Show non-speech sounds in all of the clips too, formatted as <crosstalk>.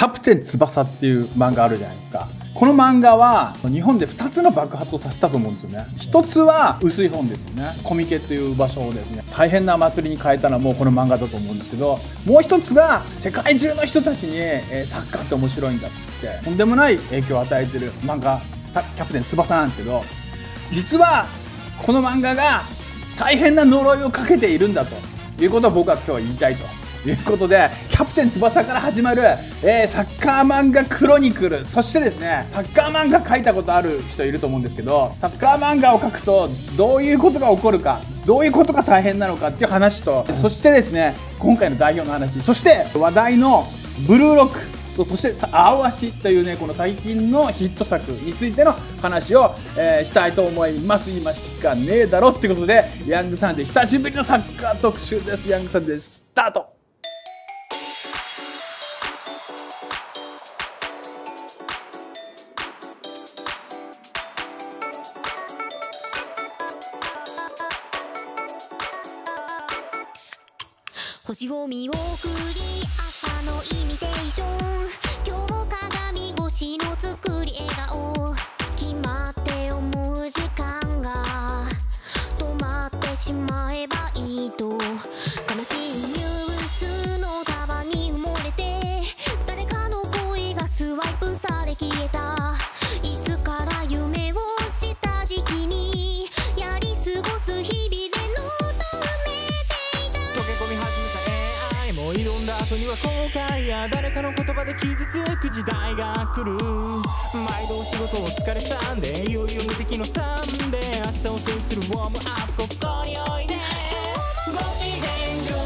キャプテン翼っていう漫画あるじゃないですか。この漫画は日本で2つの爆発をさせたと思うんですよね1つは薄い本ですよねコミケという場所をですね大変な祭りに変えたのはもうこの漫画だと思うんですけどもう1つが世界中の人たちに、えサッカーって面白いんだっつってとんでもない影響を与えてる漫画キャプテン翼なんですけど実はこの漫画が大変な呪いをかけているんだということを僕は今日は言いたいということで、キャプテン翼から始まる、えー、サッカー漫画クロニクル、そしてですね、サッカー漫画描いたことある人いると思うんですけど、サッカー漫画を描くと、どういうことが起こるか、どういうことが大変なのかっていう話と、そしてですね、今回の代表の話、そして話題のブルーロック、とそして「青足」というねこの最近のヒット作についての話を、えー、したいと思います今しかねえだろってことでヤングさんで久しぶりのサッカー特集ですヤングさんでスタート瞳送り誰かの言葉で傷つく時代が来る毎度お仕事お疲れさんでいよいよ無敵の3で明日を制するウォームアップここにおいでごきげよ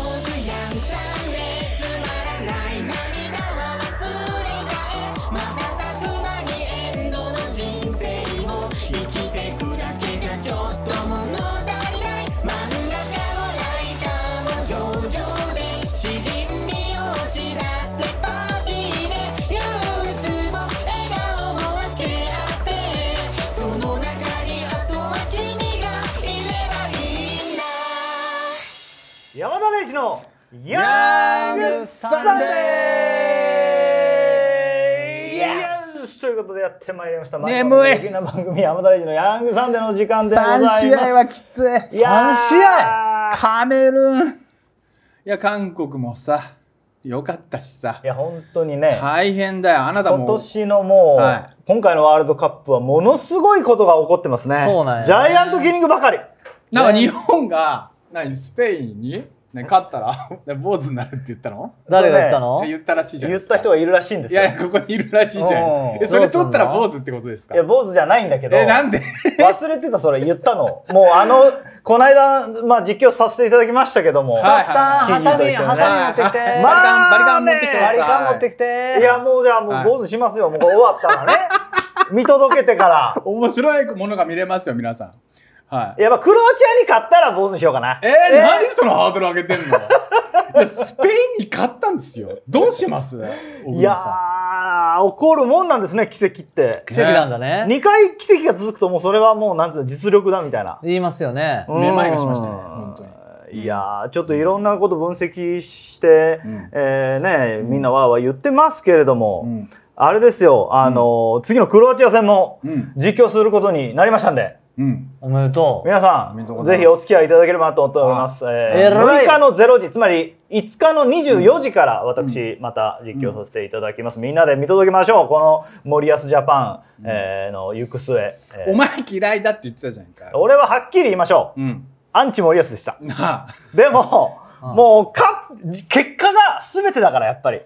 山田礼二のヤングサンデーイエスということでやってまいりました。眠い。的な番組山田礼二のヤングサンデーの時間でございます。3試合はきつい。3試合カメルーン。いや、韓国もさ。よかったしさ。いや、本当にね。大変だよ。あなたも。今年のもう、はい、今回のワールドカップはものすごいことが起こってますね。そうなん、ね、ジャイアントキリングばかり。なんか日本が、何、スペインにね、勝ったら <laughs> 坊主になるって言ったの誰が言ったの、ね、言ったらしいじゃん言った人がいるらしいんですよいやここにいるらしいじゃないですかそれ取ったら坊主ってことですかいや坊主じゃないんだけどえなんで <laughs> 忘れてたそれ言ったのもうあのこの間、まあ、実況させていただきましたけどもスタッフさんハサミ、ハサミまあ、バリカン持ってきてバリカン持ってきていやもうじゃあもう坊主しますよ、はい、もう終わったらね見届けてから <laughs> 面白いものが見れますよ皆さんはい、やっぱクロアチアに勝ったら坊主にしようかな。えー、えー、何そのハードル上げてんの <laughs> いやスペインに勝ったんですよ。どうしますいやー、起こるもんなんですね、奇跡って。奇跡なんだね。2回奇跡が続くと、もうそれはもう、なんつうの、実力だみたいな。言いますよね。めまいがしましたね、本当に。いやちょっといろんなこと分析して、うん、えー、ね、みんなわーわー言ってますけれども、うん、あれですよ、あのーうん、次のクロアチア戦も実況することになりましたんで。うん、おめでとう皆さんぜひお付き合いいただければと思っております、えー、6日の0時つまり5日の24時から私また実況させていただきます、うんうん、みんなで見届けましょうこの森保ジャパン、えー、の行く末、えー、お前嫌いだって言ってたじゃんか俺ははっきり言いましょう、アンチ森保でしたでももうか結果が全てだからやっぱり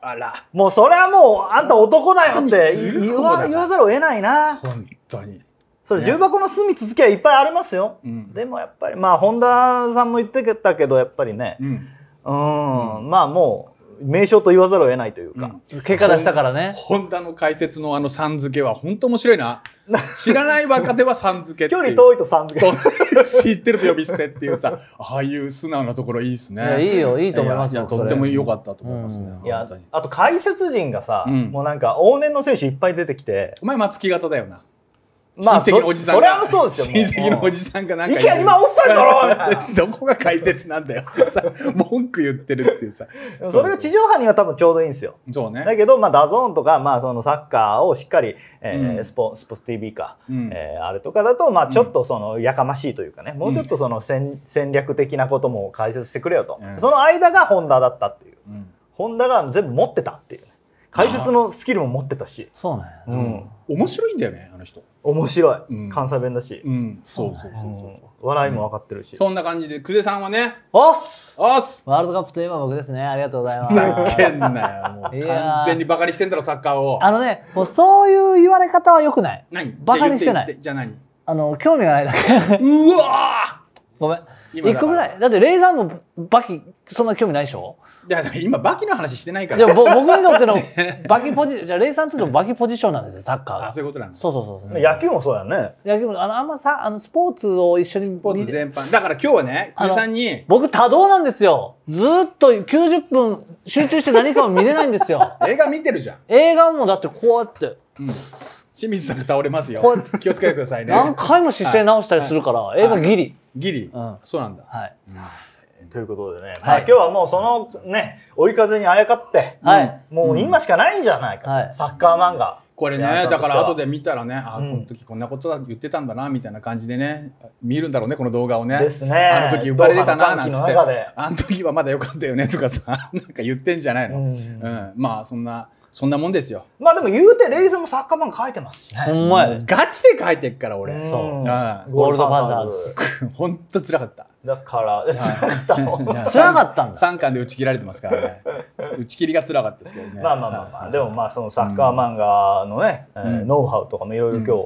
あらもうそれはもうあんた男だよって言わざるを得ないな本当にそれ重箱の隅続きはいっぱいありますよ、でもやっぱりまあ本田さんも言ってたけどやっぱりねうん、まあもう名称と言わざるを得ないというか、うん、結果出したからね本田の解説のあのさん付けは本当面白いな知らない若手はさん付け <laughs> 距離遠いとさん付け <laughs> 知ってると呼び捨てっていうさああいう素直なところいいですねいいよいいと思いますよとっても良かったと思いますね、うん、いやあと解説陣がさ、うん、もうなんか往年の選手いっぱい出てきてお前松木型だよなまあ、親戚のおじさん <laughs> それはそうですよ。親戚のおじさんがなんか。いや、今さんだろ <laughs> どこが解説なんだよってさ、文句言ってるっていうさ。それが地上波には多分ちょうどいいんですよ。そうね。だけど、まあ、ダゾーンとか、まあ、そのサッカーをしっかり、えー、うん、スポ、スポス TV か、うん、えー、あれとかだと、まあ、ちょっとその、やかましいというかね、もうちょっとその戦、戦略的なことも解説してくれよと。うん、その間がホンダだったっていう。ホンダが全部持ってたっていう。解説のスキルも持ってたしそうね、うん、面白いんだよねあの人面白い、関西弁だし、うん、そうそうそうそう笑いも分かってるし、そんな感じで久世さんはねおっすおっすワールドカップといえば僕ですねありがとうございますふざけんなよもう完全にバカにしてんだろサッカーをあのねもうそういう言われ方はよくない何バカにしてないじゃあ何あの興味がないだけうわごめん一個ぐらいだってレイザーもバキそんな興味ないでしょ今バキの話してないから。<laughs> 僕にとってのバキポジ、じゃあレイさんとってのバキポジションなんですよ <laughs> サッカーが。そういうことなんです。そうそうそう野球もそうだよね。野球もあのあんまさあのスポーツを一緒にスポーツ全般。だから今日はね、さんに僕多動なんですよ。ずっと90分集中して何かを見れないんですよ。<laughs> 映画見てるじゃん。映画もだってこうやって。うん。清水さんが倒れますよ。気をつけてくださいね。何回も姿勢直したりするから、映画ギリ。ギリ、うん、そうなんだ。はい。ということでね、まあ、今日はもうそのね、追い風にあやかって、はい、もう今しかないんじゃないか、はい、サッカー漫画。これね、だから後で見たらね、あ、この時こんなこと言ってたんだな、みたいな感じでね、見るんだろうね、この動画をね。ですね。あの時浮かれてたな、なんつって。あの時はまだ良かったよね、とかさ、<laughs> なんか言ってんじゃないの。うん、うん、まあ、そんな、そんなもんですよ。まあでも言うて、レイズもサッカー漫画書いてますしね。ほんまや。ガチで書いてっから、俺。そう。うん、ゴールドフンザーズ。<laughs> ほんと辛かった。だから、<laughs> つらかったんだ。三巻で打ち切られてますからね。<laughs> 打ち切りがつらかったですけどね。まあまあまあまあ、でもまあそのサッカー漫画のね、うん、ノウハウとかもいろいろ今日、う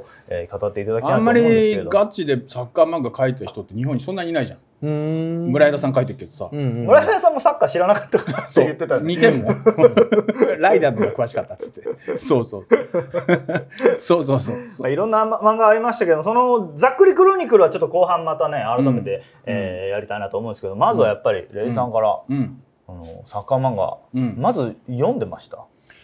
ん、えー、語っていただきたいと思うんですけど。あんまりガチでサッカー漫画書いてる人って日本にそんなにいないじゃん。村枝さん書いてるけどさ、村枝さんもサッカー知らなかったからって言ってた似てんもん <laughs> ライダーの方が詳しかったっつってそうそうそう <laughs> そうそうそういろんな漫画ありましたけどそのざっくりクロニクルはちょっと後半またね改めて、うん、えー、やりたいなと思うんですけどまずはやっぱりレイさんから、うん、うん、あのサッカー漫画、うん、まず読んでました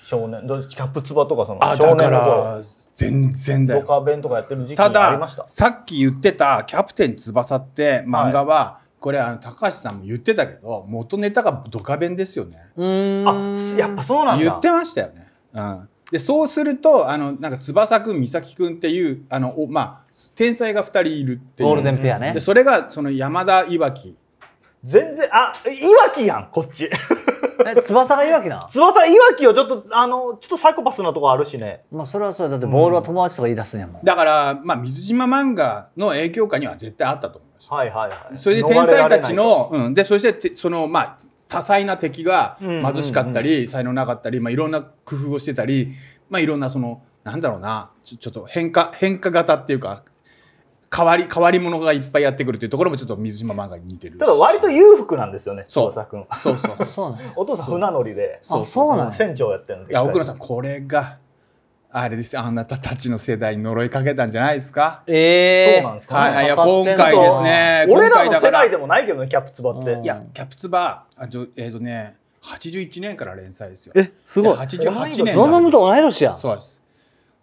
少年どうですキャップツバとかその少年の頃全然だよドカベンとかやってる時期たださっき言ってた「キャプテン翼」って漫画は、はい、これあの高橋さんも言ってたけど元ネタがドカベンですよねあやっぱそうなんだ言ってましたよね、うん、でそうするとあのなんか翼くん美咲くんっていうあのお、まあ天才が2人いるっていうゴールデンペアねでそれがその山田いわき全然、あ、いわきやん、こっち。<laughs> え、翼がいわきな <laughs> 翼いわきをちょっと、あの、ちょっとサイコパスなとこあるしね。まあ、それはそう、だってボールは友達とか言い出すんんもん。だから、まあ、水島漫画の影響下には絶対あったと思います。はいはいはい。それで天才たちの、うん、で、そして、その、まあ、多彩な敵が貧しかったり、才能なかったり、まあ、いろんな工夫をしてたり、まあ、いろんなそのなんだろうなちょっと変化変化型っていうか変わり変わり者がいっぱいやってくるというところもちょっと水島漫画に似てるただ割と裕福なんですよねそう君そうそうそうそう <laughs> お父さん船乗りでそうそうそう船長やってるんでいや奥野さんこれがあれですあなたたちの世代に呪いかけたんじゃないですかええー、そうなんですか、ね、はい、はい、いや今回ですね俺らの世代でもないけどねキャプツバって、うん、いやキャプツバあじょえっ、ー、とね81年から連載ですよえすごい88年そのままと同い年やそうです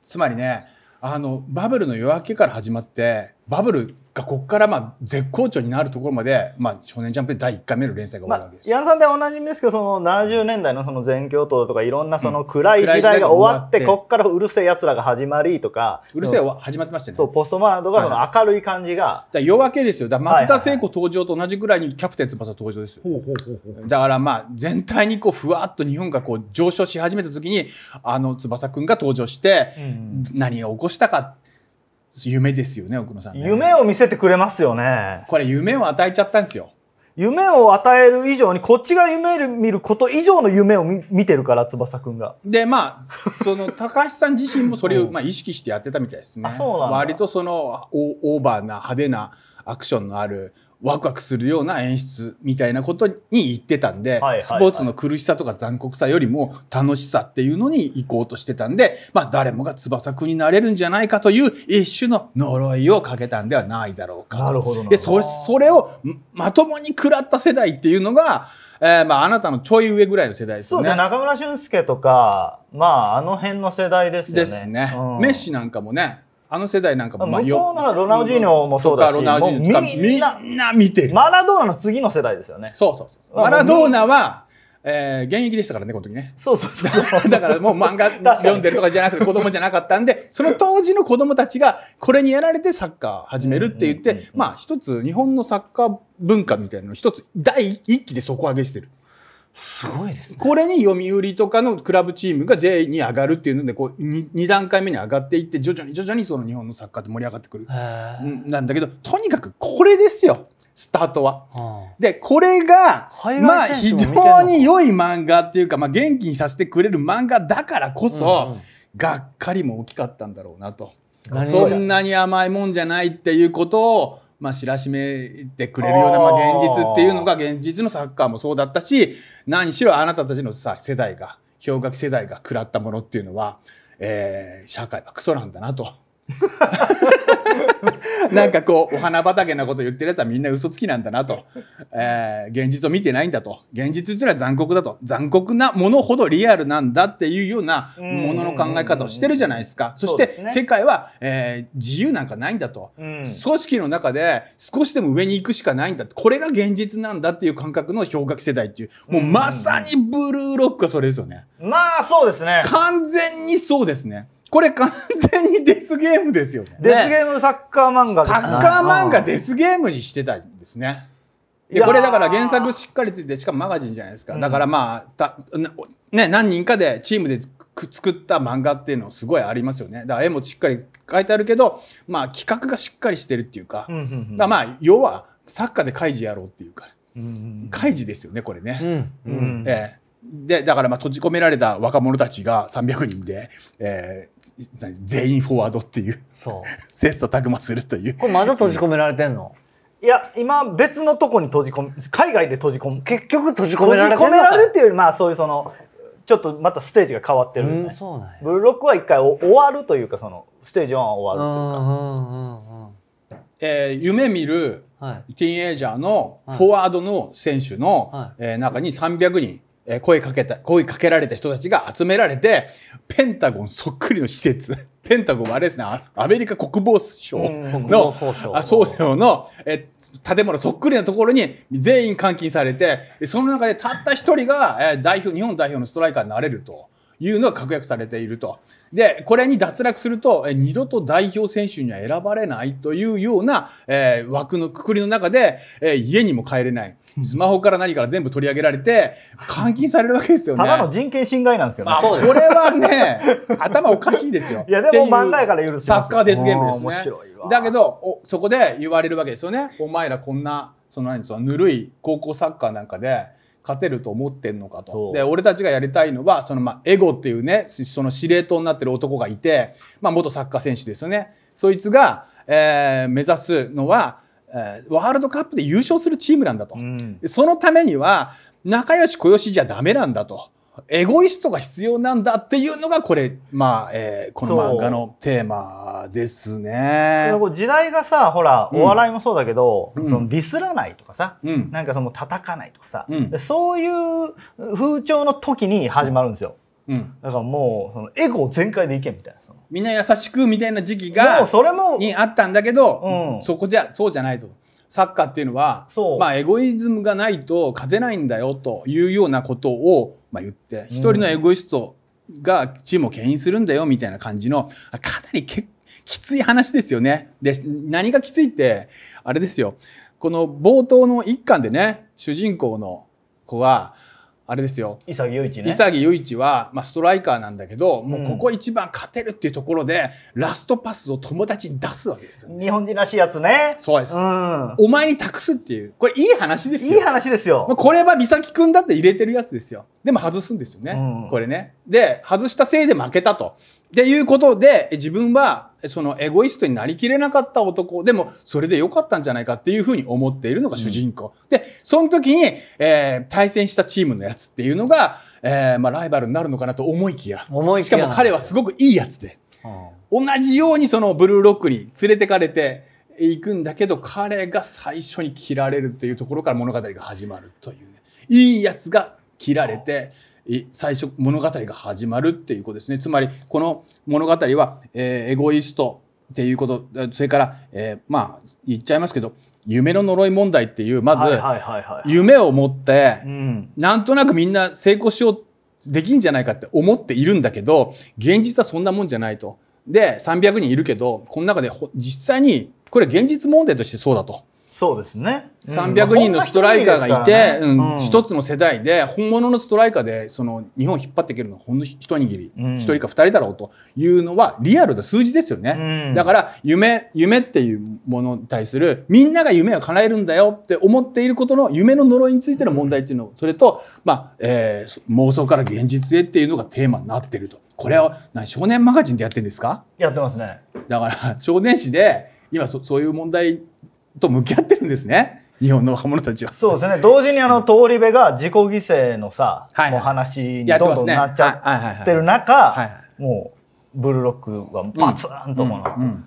つまりねあのバブルの夜明けから始まってバブルがここからまあ絶好調になるところまで、まあ、少年ジャンプで第1回目の連載が終わるわけです、まあ、矢野さんでおなじみですけどその70年代のその全教頭とかいろんなその暗い時代が終わって、うん、ここからうるせえやつらが始まりとかうるせえは始まってましたねそうポストマードがその明るい感じが、だ夜明けですよだ松田聖子登場と同じぐらいにキャプテン翼登場ですよ、だからまあ全体にこうふわっと日本がこう上昇し始めた時にあの翼くんが登場して、うん、何を起こしたかって夢ですよね奥野さん、ね、夢を見せてくれますよねこれ夢を与えちゃったんですよ夢を与える以上にこっちが夢見ること以上の夢を見てるから翼くんがでまあその高橋さん自身もそれを、まあ、意識してやってたみたいですねあそうなの割とそのオーバーな派手なアクションのあるワクワクするような演出みたいなことに行ってたんで、スポーツの苦しさとか残酷さよりも楽しさっていうのに行こうとしてたんで、まあ、誰もが翼くんになれるんじゃないかという一種の呪いをかけたんではないだろうかなるほどでそれをまともに食らった世代っていうのが、えー、まああなたのちょい上ぐらいの世代ですね。そうですね中村俊輔とかまああの辺の世代ですよね。ですね。うん、メッシなんかもねあの世代なんかも、まあ、向こうのロナウジーニョもそうだし、ロナウジーニョみんな見てる。マラドーナの次の世代ですよね。そうそうそう。マラドーナは、えー、現役でしたからね、この時ね。そうそうそう。<laughs> だからもう漫画 <laughs> 読んでるとかじゃなくて子供じゃなかったんで、その当時の子供たちがこれにやられてサッカー始めるって言って、まあ一つ日本のサッカー文化みたいなの一つ第一期で底上げしてる。すごいです、ね、これに読売とかのクラブチームが J に上がるっていうのでこう 2, 段階目に上がっていって徐々に徐々にその日本のサッカーって盛り上がってくるなんだけどとにかくこれですよスタートは。でこれがまあ非常に良い漫画っていうか、まあ、元気にさせてくれる漫画だからこそ、うんうん、がっかりも大きかったんだろうなと。そんなに甘いもんじゃないっていうことをまあ、知らしめてくれるような、まあ、現実っていうのが現実のサッカーもそうだったし何しろあなたたちのさ世代が氷河期世代が食らったものっていうのは、えー、社会はクソなんだなと。<laughs> <laughs> なんかこうお花畑なこと言ってるやつはみんな嘘つきなんだなと、えー、現実を見てないんだと現実っていうのは残酷だと残酷なものほどリアルなんだっていうようなものの考え方をしてるじゃないですかそして世界は、えー、自由なんかないんだと、組織の中で少しでも上に行くしかないんだこれが現実なんだっていう感覚の氷河期世代っていうもうまさにブルーロックはそれですよね。まあそうですね完全にそうですね。これ完全にデスゲームですよね。デスゲームサッカー漫画ですね。サッカー漫画デスゲームにしてたんですね。でこれだから原作しっかりついてしかもマガジンじゃないですか、うん、だからまあね、何人かでチームで作った漫画っていうのすごいありますよねだから絵もしっかり書いてあるけど、まあ、企画がしっかりしてるっていうかうんうんうん、だまあ要はサッカーで開示やろうっていうか、うんうん、開示ですよねこれね。うんうん、えーで、だからまあ閉じ込められた若者たちが300人で、えー、全員フォワードっていう、そう。<laughs> 切磋琢磨するという。これまだ閉じ込められてんの、いや今別のとこに閉じ込め海外で閉じ込む結局閉じ込められてる閉じ込められるっていうよりまあそういうそのちょっとまたステージが変わってるんで、ねうん、ブルロックは一回終わるというかそのステージ1は終わるというか、えー、夢見るティーンエイジャーのフォワードの選手の、はい、えー、中に300人え声かけた、声かけられた人たちが集められて、ペンタゴンそっくりの施設。<laughs> ペンタゴンはあれですね、アメリカ国防省の、あ総領のえ建物そっくりなところに全員監禁されて、その中でたった一人が、え代表、日本代表のストライカーになれると。いうのが確約されていると。で、これに脱落すると、え二度と代表選手には選ばれないというような、えー、枠のくくりの中で、えー、家にも帰れない。スマホから何から全部取り上げられて、<laughs> 監禁されるわけですよね。ただの人権侵害なんですけどね。まあ、これはね、<laughs> 頭おかしいですよ。いや、でも漫画から許す。サッカーデスゲームですね。面白いわ。だけどお、そこで言われるわけですよね。お前らこんな、その何、そのぬるい高校サッカーなんかで、勝てると思ってんのかと。で、俺たちがやりたいのは、そのまあ、エゴっていうね、その司令塔になってる男がいて、まあ、元サッカー選手ですよね。そいつが、えー、目指すのは、ワールドカップで優勝するチームなんだと、うん、そのためには仲良し小よしじゃダメなんだと。エゴイストが必要なんだっていうのがこれ、まあえー、この漫画のテーマですね。時代がさほらお笑いもそうだけど、うん、そのディスらないとかさ、うん、なんかその叩かないとかさ、うん、そういう風潮の時に始まるんですよ。うんうん、だからもうそのエゴ全開でいけみたいなみんな優しくみたいな時期がもそれもにあったんだけど、うん、そこじゃそうじゃないとサッカーっていうのはまあ、エゴイズムがないと勝てないんだよというようなことを、まあ、言って一、人のエゴイストがチームを牽引するんだよみたいな感じのかなりきつい話ですよね。で何がきついってあれですよこの冒頭の一巻でね主人公の子はあれですよ潔一ね潔一は、まあ、ストライカーなんだけど、もうここ一番勝てるっていうところでラストパスを友達に出すわけです日本人らしいやつねそうです、うん、お前に託すっていうこれいい話ですよいい話ですよこれは美咲くんだって入れてるやつですよでも外すんですよね、うん、これねで外したせいで負けたとっていうことで自分はそのエゴイストになりきれなかった男でもそれで良かったんじゃないかっていうふうに思っているのが主人公、うん、でその時に、えー、対戦したチームのやつっていうのが、えー、まあ、ライバルになるのかなと思いきやしかも彼はすごくいいやつで、うん、同じようにそのブルーロックに連れてかれていくんだけど彼が最初に切られるっていうところから物語が始まるというねいいやつが切られて。最初物語が始まるっていうことですねつまりこの物語は、えー、エゴイストっていうことそれから、えー、まあ言っちゃいますけど夢の呪い問題っていうまず夢を持って、うん、なんとなくみんな成功しようできんじゃないかって思っているんだけど現実はそんなもんじゃないと。で300人いるけどこの中で実際にこれ現実問題としてそうだと。そうですね。300人のストライカーがいて、一つの世代で本物のストライカーでその日本を引っ張っていけるのはほんの一握り、一、うん、人か二人だろうというのはリアルな数字ですよね。うん、だから夢、夢っていうものに対するみんなが夢を叶えるんだよって思っていることの夢の呪いについての問題っていうの、それと、まあ、えー、妄想から現実へっていうのがテーマになってると。これは、何少年マガジンでやってるんですかやってますね。だから少年誌で今そそういう問題と向き合ってるんですね。日本の若者たちは。そうですね。同時にあの、通り部が自己犠牲のさ、はいはい、お話にどんどんなっちゃってる中、ねはいはいはい、もう、ブルーロックはバツンともな、うんうん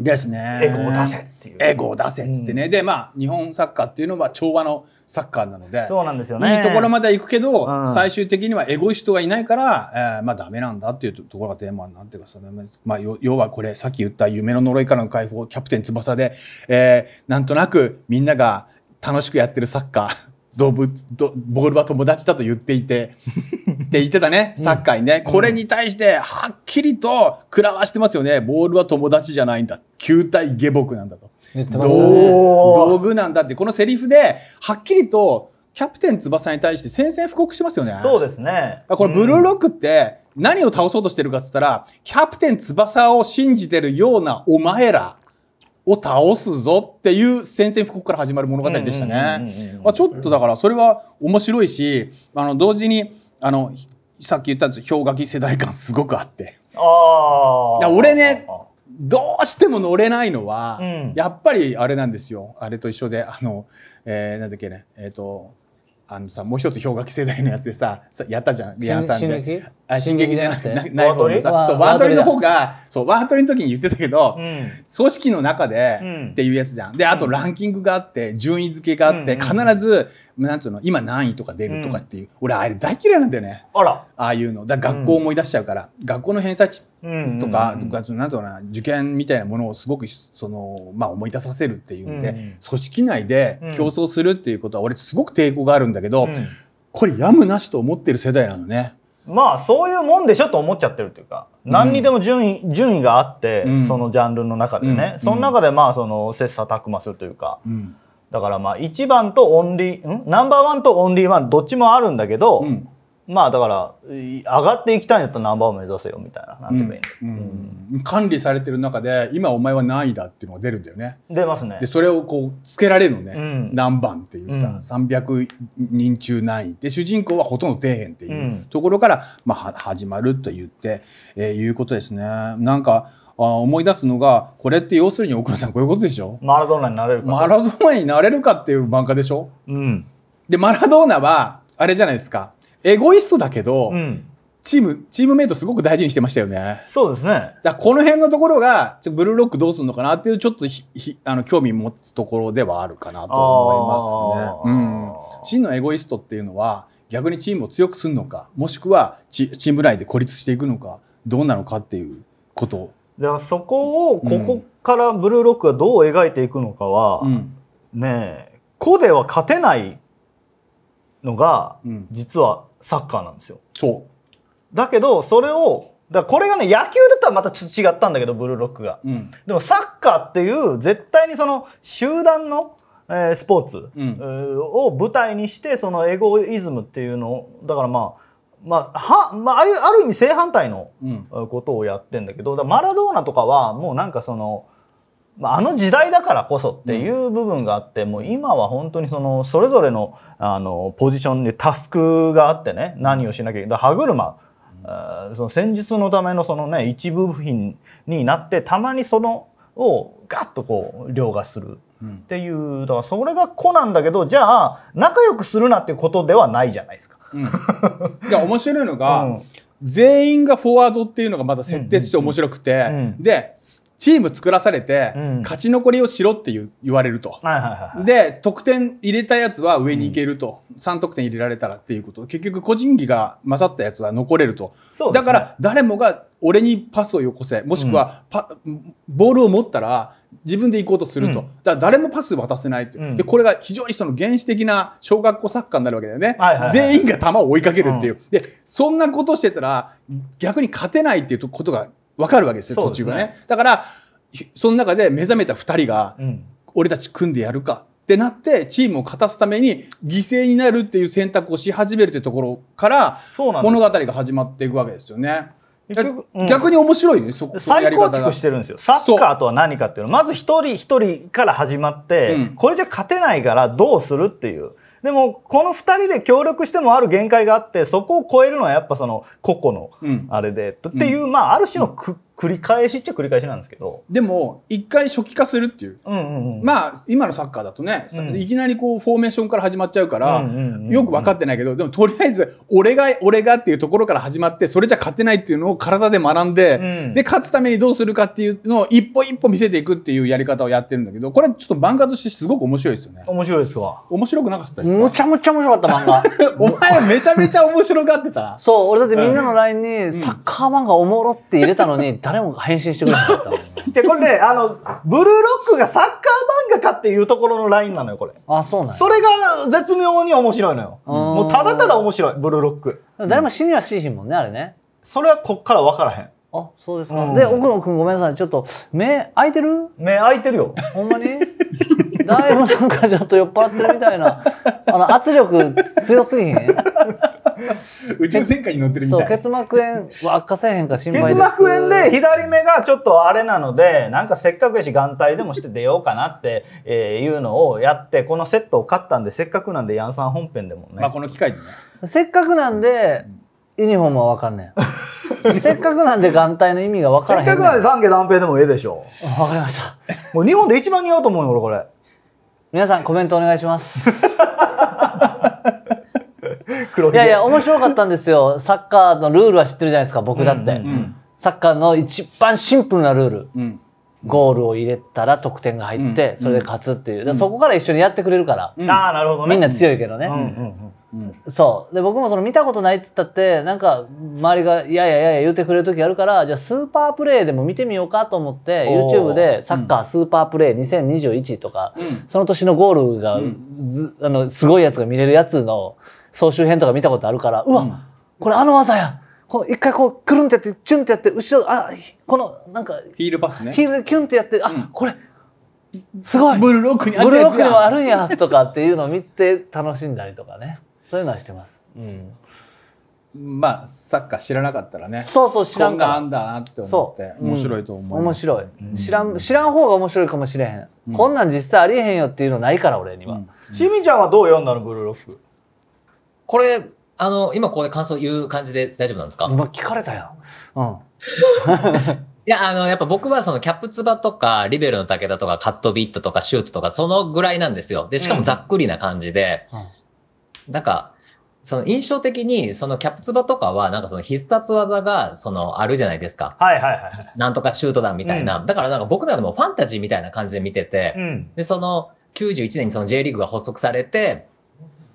ですね。エゴを出せっていう。エゴを出せっつってね。うん、で、まあ、日本サッカーっていうのは調和のサッカーなので、そうなんですよね。いいところまで行くけど、うん、最終的にはエゴイストがいないから、えー、まあ、ダメなんだっていうところがテーマになってますね。まあ、要はこれ、さっき言った夢の呪いからの解放、キャプテン翼で、えー、なんとなくみんなが楽しくやってるサッカー、動物ボールは友達だと言っていて <laughs> って言ってたねサッカーにね、うん、これに対してはっきりと食らわしてますよねボールは友達じゃないんだ球体下僕なんだと、っね、道具なんだってこのセリフではっきりとキャプテン翼に対して宣戦布告しますよねそうですねこれブルーロックって何を倒そうとしてるかっつったら、うん、キャプテン翼を信じてるようなお前らを倒すぞっていう宣戦布告から始まる物語でしたね。まあちょっとだからそれは面白いしあの同時にあのさっき言ったんです氷河期世代感すごくあって。ああ。俺ねどうしても乗れないのは、うん、やっぱりあれなんですよあれと一緒であの、えー、なんだっけねえっ、ー、とあのさもう一つ氷河期世代のやつでさやったじゃんリアンさんで。あ進撃じゃなくてない方のさそうワートリの方がそうワートリの時に言ってたけど、うん、組織の中で、っていうやつじゃんであとランキングがあって順位付けがあって、必ずなんつうの今何位とか出るとかっていう、うん、俺あれ大嫌いなんだよねああいうのだ学校思い出しちゃうから、学校の偏差値とか、うんうん、んとかな受験みたいなものをすごくその、まあ、思い出させるっていうんで、組織内で競争するっていうことは俺すごく抵抗があるんだけど、これやむなしと思ってる世代なのね。まあそういうもんでしょと思っちゃってるというか、何にでも順位順位があって、うん、そのジャンルの中でね、うん、その中でまあその切磋琢磨するというか、だからまあ1番とオンリーんナンバーワンとオンリーワンどっちもあるんだけど、まあだから上がっていきたいんだったらナンバーを目指せよみたいなうん管理されてる中で今お前は何位だっていうのが出るんだよね出ますねでそれをこうつけられるのね、うん、何番っていうさ、うん、300人中何位で主人公はほとんど底辺っていうところから、まあ、始まると言って、えー、いうことですねなんかあ思い出すのがこれって要するに大倉さんこういうことでしょマラドーナになれるかマラドーナになれるかっていう漫画でしょ、うん、でマラドーナはあれじゃないですかエゴイストだけど、うん、チーム、チームメイトすごく大事にしてましたよね。そうですね。だこの辺のところが、ブルーロックどうするのかなっていう、ちょっとひあの興味持つところではあるかなと思いますね。うん、真のエゴイストっていうのは、逆にチームを強くするのか、もしくはチーム内で孤立していくのか、どうなのかっていうこと。だかそこを、ここからブルーロックがどう描いていくのかは、うん、ねえ、個では勝てないのが、実は、うんサッカーなんですよ。そう。だけど、それを、だこれがね、野球だったらまたちょっと違ったんだけど、ブルーロックが。うん、でもサッカーっていう、絶対にその集団の、えー、スポーツ、うん、を舞台にして、そのエゴイズムっていうのを、だからまあ、まあ、は、まあ、ある意味正反対のことをやってんだけど、マラドーナとかはもうなんかその、あの時代だからこそっていう部分があって、もう今は本当にそのそれぞれのあのポジションでタスクがあってね何をしなきゃいけない歯車その戦術のためのそのね一部品になってたまにそのをガッとこう凌駕するっていう、うん、だからそれが子なんだけどじゃあ仲良くするなっていうことではないじゃないですか。うん、いや面白いのが、<laughs> うん、全員がフォワードっていうのがまた設定して面白くて、でチーム作らされて、勝ち残りをしろって言われると、で得点入れたやつは上に行けると、3得点入れられたらっていうこと結局個人技が勝ったやつは残れると、だから誰もが俺にパスをよこせもしくはボールを持ったら自分で行こうとすると、だから誰もパス渡せないって、でこれが非常にその原始的な小学校サッカーになるわけだよね、全員が球を追いかけるっていう、でそんなことしてたら逆に勝てないっていうことが分かるわけですよ、途中がねだからその中で目覚めた2人が、俺たち組んでやるかってなってチームを勝たすために犠牲になるっていう選択をし始めるってところから物語が始まっていくわけですよね。うん、逆に面白いねそこ再構築してるんですよサッカーとは何かっていうのまず一人一人から始まって、うん、これじゃ勝てないからどうするっていうでもこの2人で協力してもある限界があってそこを超えるのはやっぱその個々のあれで、うん、っていう、まあある種のく、うん繰り返しっちゃ繰り返しなんですけどでも一回初期化するっていううんうんうん、まあ今のサッカーだとね、うん、いきなりこうフォーメーションから始まっちゃうから、うんうんうんうん、よく分かってないけどでもとりあえず俺が俺がっていうところから始まってそれじゃ勝てないっていうのを体で学んで、うん、で勝つためにどうするかっていうのを一歩一歩見せていくっていうやり方をやってるんだけどこれちょっと漫画としてすごく面白いですよね面白いですわ面白くなかったですかむちゃむちゃ面白かった漫画 <laughs> お前めちゃめちゃ面白がってたそう俺だってみんなの LINE に、サッカー漫画おもろって入れたのに誰も返信してくれなかった。じ <laughs> ゃこれね、あの、ブルーロックがサッカー漫画かっていうところのラインなのよ、これ。あ、そうなんそれが絶妙に面白いのよ。もうただただ面白い、ブルーロック。誰も死にはしひんもんね、あれね。それはこっから分からへん。あ、そうですか。で、奥野くんごめんなさい。ちょっと、目、開いてる目開いてるよ。ほんまにだいぶなんかちょっと酔っ払ってるみたいな。あの、圧力強すぎへん宇宙戦艦に乗ってるみたい。結膜炎は悪化せへんか心配です。結膜炎で左目がちょっとあれなので、なんかせっかくやし眼帯でもして出ようかなっていうのをやって、このセットを買ったんで、せっかくなんでヤンさん本編でもね。まあこの機会でね。せっかくなんで、ユニフォームはわかんねい。<laughs> せっかくなんで眼帯の意味がわからへん、せっかくなんで三家断平でもええでしょう。わかりました。もう日本で一番似合うと思うよ、俺これ。皆さんコメントお願いします。<laughs> 黒いやいや面白かったんですよ <laughs> サッカーのルールは知ってるじゃないですか僕だって、うんうんうん、サッカーの一番シンプルなルール、うん、ゴールを入れたら得点が入って、うん、それで勝つっていう、そこから一緒にやってくれるから、うん、あなるほど、ね、みんな強いけどね、そうで僕もその見たことないっつったってなんか周りが「いやいやいや」言うてくれる時あるからじゃあスーパープレーでも見てみようかと思って YouTube で「サッカースーパープレー2021」とか、うん、その年のゴールが、うん、あのすごいやつが見れるやつの。総集編とか見たことあるからうわ、うん、これあの技やこの一回こうくるんってやってチュンってやって後ろあこのなんかヒールパスねヒールでキュンってやってあ、うん、これすごいブルーロックにあるやつにもあるんやとかっていうのを見て楽しんだりとかねそういうのはしてます。うんまあサッカー知らなかったらねそうそう知らんからあんだなって思って面白いと思う、面白い、知らん知らん方が面白いかもしれへん、うん、こんなん実際ありえへんよっていうのないから俺には、うん、みちゃんはどう読んだのブルーロックこれ、あの、今ここで感想言う感じで大丈夫なんですか今聞かれたやん。うん。<laughs> いや、あの、やっぱ僕はそのキャップツバとか、リベルの武田とか、カットビットとか、シュートとか、そのぐらいなんですよ。で、しかもざっくりな感じで、うんなんか、その印象的に、そのキャップツバとかは、なんかその必殺技が、その、あるじゃないですか。はいはいはい。なんとかシュートだみたいな。うん、だからなんか僕らでもファンタジーみたいな感じで見てて、で、その、91年にその J リーグが発足されて、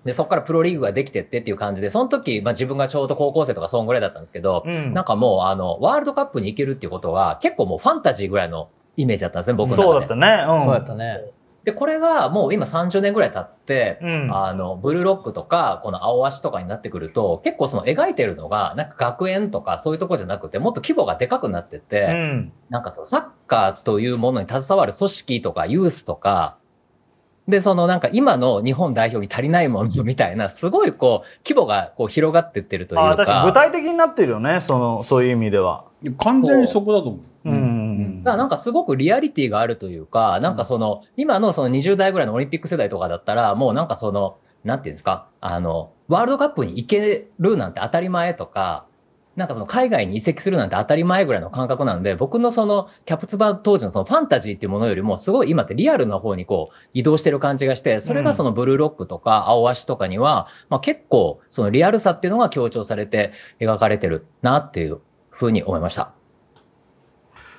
で、そこからプロリーグができてってっていう感じで、その時、まあ自分がちょうど高校生とかそんぐらいだったんですけど、うん、なんかもうあの、ワールドカップに行けるっていうことは、結構もうファンタジーぐらいのイメージだったんですね、僕の中で。そうだったね。うん、そうだったね。で、これがもう今30年ぐらい経って、うん、あの、ブルーロックとか、この青足とかになってくると、結構その描いてるのが、なんか学園とかそういうとこじゃなくて、もっと規模がでかくなってて、うん、なんかそのサッカーというものに携わる組織とか、ユースとか、で、そのなんか今の日本代表に足りないものみたいな、すごいこう、規模がこう広がってってるというか。あ確か具体的になってるよね、その、そういう意味では。完全にそこだと思う。ううん。うんだからなんかすごくリアリティがあるというか、なんかその、今のその20代ぐらいのオリンピック世代とかだったら、もうなんかその、なんていうんですか、あの、ワールドカップに行けるなんて当たり前とか、なんかその海外に移籍するなんて当たり前ぐらいの感覚なんで、僕のそのキャプツバー当時のそのファンタジーっていうものよりも、すごい今ってリアルな方にこう移動してる感じがして、それがそのブルーロックとか青足とかには、まあ結構そのリアルさっていうのが強調されて描かれてるなっていうふうに思いました。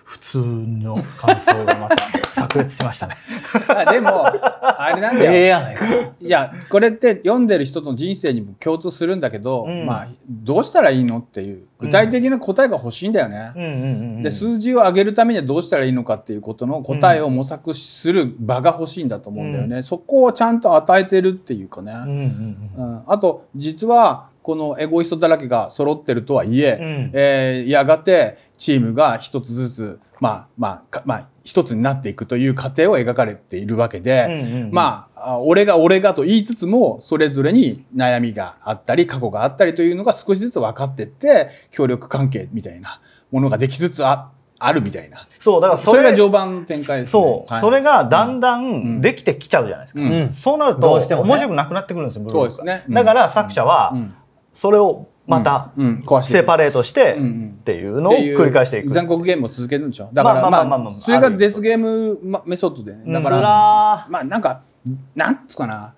普通の感想がまた炸裂しましたね。<laughs> でも、あれなんだよ。ええやないか。いや、これって読んでる人の人生にも共通するんだけど、うん、まあ、どうしたらいいのっていう、具体的な答えが欲しいんだよね。で、数字を上げるためにはどうしたらいいのかっていうことの答えを模索する場が欲しいんだと思うんだよね。うん、そこをちゃんと与えてるっていうかね。あと、実は、このエゴイストだらけが揃ってるとはいえ、うん、えー、やがてチームが一つずつまあまあまあ一つになっていくという過程を描かれているわけで、うんうんうん、まあ俺が俺がと言いつつもそれぞれに悩みがあったり過去があったりというのが少しずつ分かってって協力関係みたいなものができつつああるみたいな。そう、だからそれが序盤展開、ね、そう、はい、それがだんだんできてきちゃうじゃないですか。うんそうなると、どうしても、ね、面白くなくなってくるんですよ、ブログ。そうですね。だから作者は、うんそれをまたセパレートしてっていうのを繰り返していく、残酷ゲームを続けるんでしょだからまあまままあああそれがデスゲームメソッドで、ね、だからまあなんかなんつうかな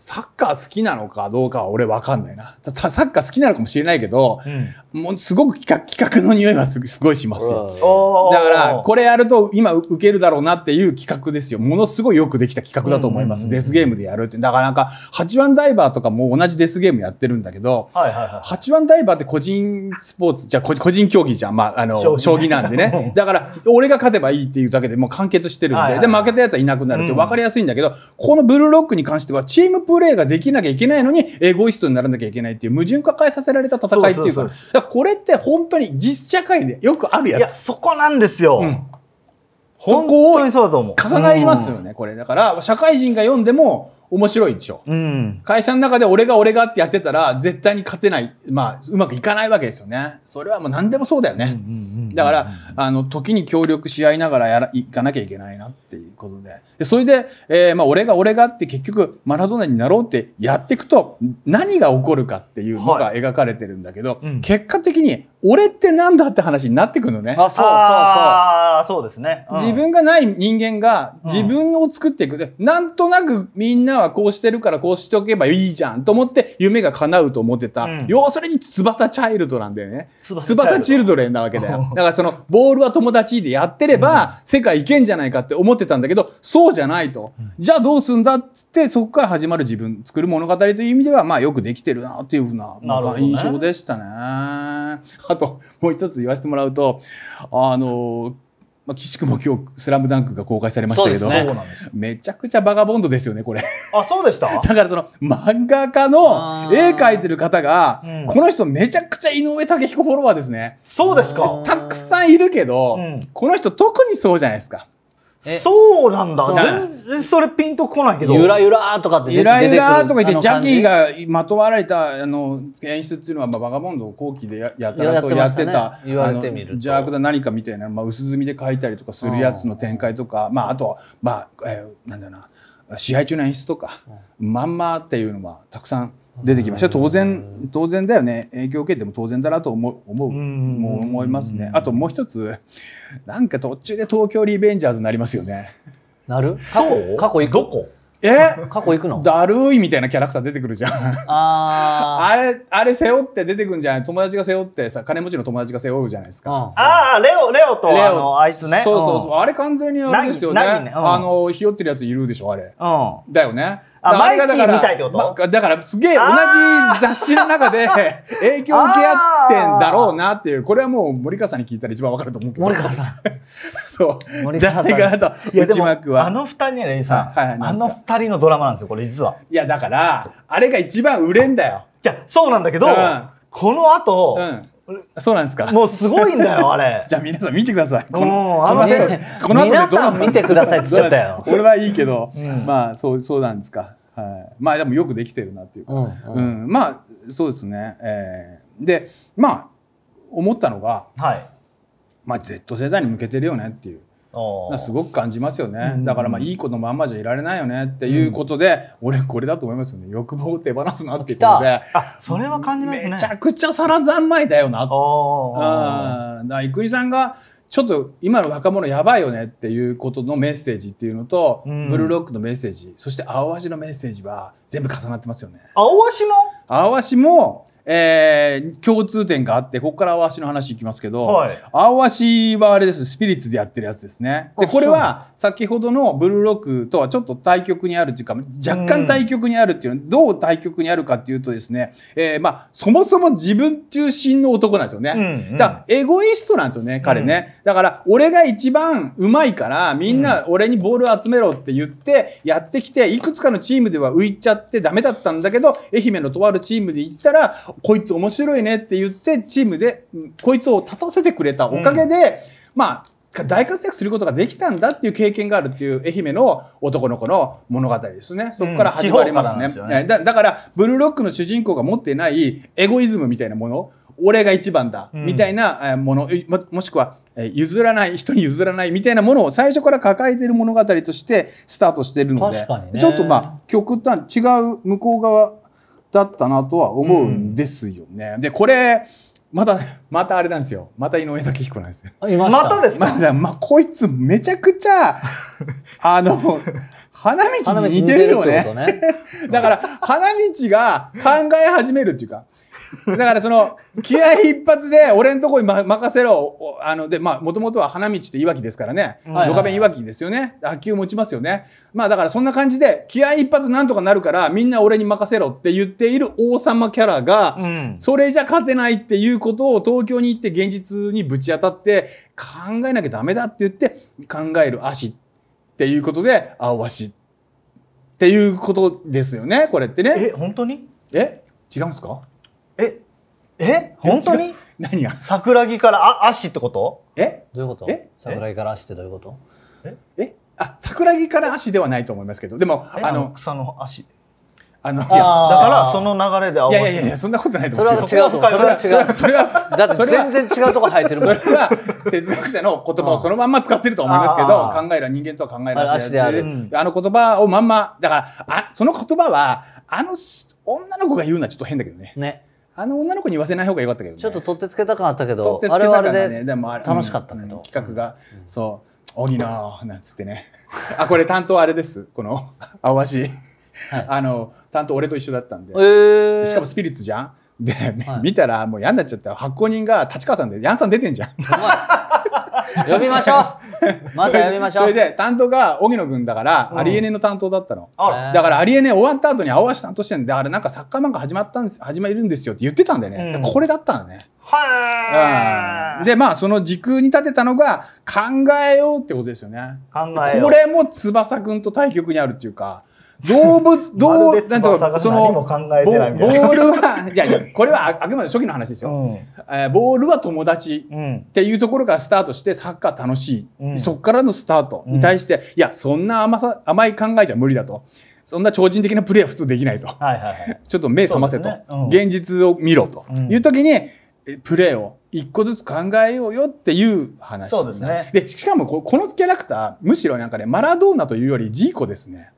サッカー好きなのかどうかは俺わかんないな。サッカー好きなのかもしれないけど、うん、もうすごく企画企画の匂いはすごいしますよ。だから、これやると今受けるだろうなっていう企画ですよ。ものすごいよくできた企画だと思います。デスゲームでやるって。だからなんか、8番ダイバーとかも同じデスゲームやってるんだけど、はいはい、8番ダイバーって個人スポーツ、じゃ個人競技じゃん。まあ、あの、将棋なんでね。<laughs> だから、俺が勝てばいいっていうだけでもう完結してるんで、はいはいはい、で、負けたやつはいなくなるって分かりやすいんだけど、このブルーロックに関してはチームプレーができなきゃいけないのに、エゴイストにならなきゃいけないっていう矛盾抱えさせられた戦いっていうか、これって本当に実社会でよくあるやつ。いや、そこなんですよ。うん本当にそうだと思う重なりますよね、これだから社会人が読んでも面白いでしょ、うん、会社の中で俺が俺がってやってたら絶対に勝てない、まあ、うまくいかないわけですよねそれはもう何でもそうだよねだからあの時に協力し合いながらやらいかなきゃいけないなっていうことででそれで、えー、まあ、俺が俺がって結局マラドーナになろうってやっていくと何が起こるかっていうのが描かれてるんだけど、はいうん、結果的に俺ってなんだって話になってくるのね。あそうそうそうそうですね、うん、自分がない人間が自分を作っていく、でなんとなくみんなはこうしてるからこうしておけばいいじゃんと思って夢が叶うと思ってた、うん、要するに翼チャイルドなんだよね翼チルドレンなわけだよだからそのボールは友達でやってれば世界いけんじゃないかって思ってたんだけどそうじゃないと、じゃあどうすんだっつってそこから始まる自分作る物語という意味ではまあよくできてるなっていうふうな印象でしたね。ねあともう一つ言わせてもらうとあのーまあ、岸君も今日、スラムダンクが公開されましたけど、ね、めちゃくちゃバガボンドですよね、これ。あ、そうでしただからその、漫画家の絵描いてる方が、うん、この人めちゃくちゃ井上武彦フォロワーですね。そうですか。たくさんいるけど、うん、この人特にそうじゃないですか。そうなんだ全然それピンとこないけどゆらゆらとかってゆらゆらとか言ってジャッキーがまとわられたあの演出っていうのは、まあ、バガボンドを後期でややたらとやってた邪悪だ何かみたいな、まあ、薄墨で書いたりとかするやつの展開とか、まあ、あとは、まあえー、なんだろうな試合中の演出とか、まんまっていうのはたくさん。出てきました当然当然だよね影響を受けても当然だなと思う思うも思いますねあともう一つなんか途中で東京リベンジャーズになりますよねなる過去過去どこえ過去行くのだるいみたいなキャラクター出てくるじゃんああ <laughs> あれあれ背負って出てくんじゃない友達が背負ってさ金持ちの友達が背負うじゃないですか、うん、ああレオレオとレオあいつねそうそうそう、うん、あれ完全にあれですよね、ねうん、あのひよってるやついるでしょあれ、だよねあマイキーみたいってこと、ま、だからすげえ同じ雑誌の中で <laughs> 影響を受け合ってんだろうなっていうこれはもう森川さんに聞いたら一番わかると思うけど森川さんそう。じゃないかなと、内幕は。あの二人ね、レイさん。はいはい、あの二人のドラマなんですよ、これ実は。いや、だから、あれが一番売れんだよ。じゃそうなんだけど、うん、この後、うんそうなんですか。もうすごいんだよ、あれ。<laughs> じゃあ皆さん見てください。この、あのね、この後皆さん見てくださいって言っちゃったよ。<laughs> 俺はいいけど、うん、まあ、そう、そうなんですか。はい。まあ、でもよくできてるなっていうか。うん、うん、まあ、そうですね。えー、で、まあ、思ったのが、はい。まあ、Z 世代に向けてるよねっていう。すごく感じますよね、だからまあいい子のまんまじゃいられないよねっていうことで、うん、俺これだと思いますよね欲望を手放すなっていうことでそれは感じます、ね、めちゃくちゃ皿三昧だよなあだから郁さんがちょっと今の若者やばいよねっていうことのメッセージっていうのと、うん、ブルーロックのメッセージそして青足のメッセージは全部重なってますよね青足も青足もえー、共通点があってここからアワシの話いきますけど、はい、アワシはあれですスピリッツでやってるやつですねでこれは先ほどのブルーロックとはちょっと対極にあるっていうか若干対極にあるっていうのはどう対極にあるかっていうとですね、えー、まあそもそも自分中心の男なんですよね、うんうん、だからエゴイストなんですよね彼ね、うん、だから俺が一番うまいからみんな俺にボール集めろって言ってやってきていくつかのチームでは浮いちゃってダメだったんだけど愛媛のとあるチームで行ったらこいつ面白いねって言って、チームで、こいつを立たせてくれたおかげで、うん、まあ、大活躍することができたんだっていう経験があるっていう愛媛の男の子の物語ですね。そこから始まりますね。うん、ねだから、ブルーロックの主人公が持ってないエゴイズムみたいなもの、俺が一番だ、みたいなもの、うんも、もしくは譲らない人に譲らないみたいなものを最初から抱えてる物語としてスタートしてるので、ね、ちょっとまあ極端違う向こう側だったなとは思うんですよね。うん、でこれまた <laughs> またあれなんですよまた井上武彦なんですよ。ままたですか、まだまあ、こいつめちゃくちゃ <laughs> あの花道に似てるよね。ね <laughs> だから花道が考え始めるっていうかだからその気合一発で俺のとこに、ま、任せろあのでまあもともとは花道っていわきですからねドカベンいわきですよね卓球持ちますよねまあだからそんな感じで気合一発なんとかなるからみんな俺に任せろって言っている王様キャラが、うん、それじゃ勝てないっていうことを東京に行って現実にぶち当たって考えなきゃダメだって言って考える足っていうことで青足っていうことですよねこれってね。え本当にえ違うんですかえ本当に <laughs> 何や桜木からあ足ってことえどういうことえ桜木から足ってどういうことええあ桜木から足ではないと思いますけどでもあの草の足あのだからその流れで青いやいやいやそんなことないと思うそれは違うそれは違うそれはだって全然違うとこ生えてるもんそれは哲学者の言葉をそのまんま使ってると思いますけど考えら人間とは考えらしいあの言葉をまんまだからあその言葉はあの女の子が言うのはちょっと変だけどねねあの女の子に言わせない方が良かったけど、ね、ちょっと取ってつけた感あったけど、取ってつけた感ね、でも楽しかったけど、うん、企画が、うん、そう、鬼の」なんつってね、あこれ担当あれです、この青足、はい、あの担当俺と一緒だったんで、えー、しかもスピリッツじゃん。で、はい、見たらもう嫌になっちゃった発行人が立川さんで「ヤンさん出てんじゃん」呼びましょうまた呼びましょうそれで担当が荻野君だから、アリエネの担当だったの、だからアリエネ終わった後に青橋担当してんであれなんかサッカー漫画始まったんです始まるんですよって言ってたんだよね、うん、これだったのねはい、うん、でまあその時空に立てたのが考えようってことですよね考えこれも翼くんと対局にあるっていうか動物、動 <laughs> 物、なんとか、その、ボールは、いやいや、これはあくまで初期の話ですよ。うん、えー、ボールは友達っていうところからスタートして、サッカー楽しい。うん、そこからのスタートに対して、うん、いや、そんな甘さ、甘い考えじゃ無理だと。そんな超人的なプレーは普通できないと。はいはいはい、<laughs> ちょっと目覚ませと、ね、現実を見ろという時に、プレーを一個ずつ考えようよっていう話。そうですね。で、しかもこのキャラクター、むしろなんかね、マラドーナというよりジーコですね。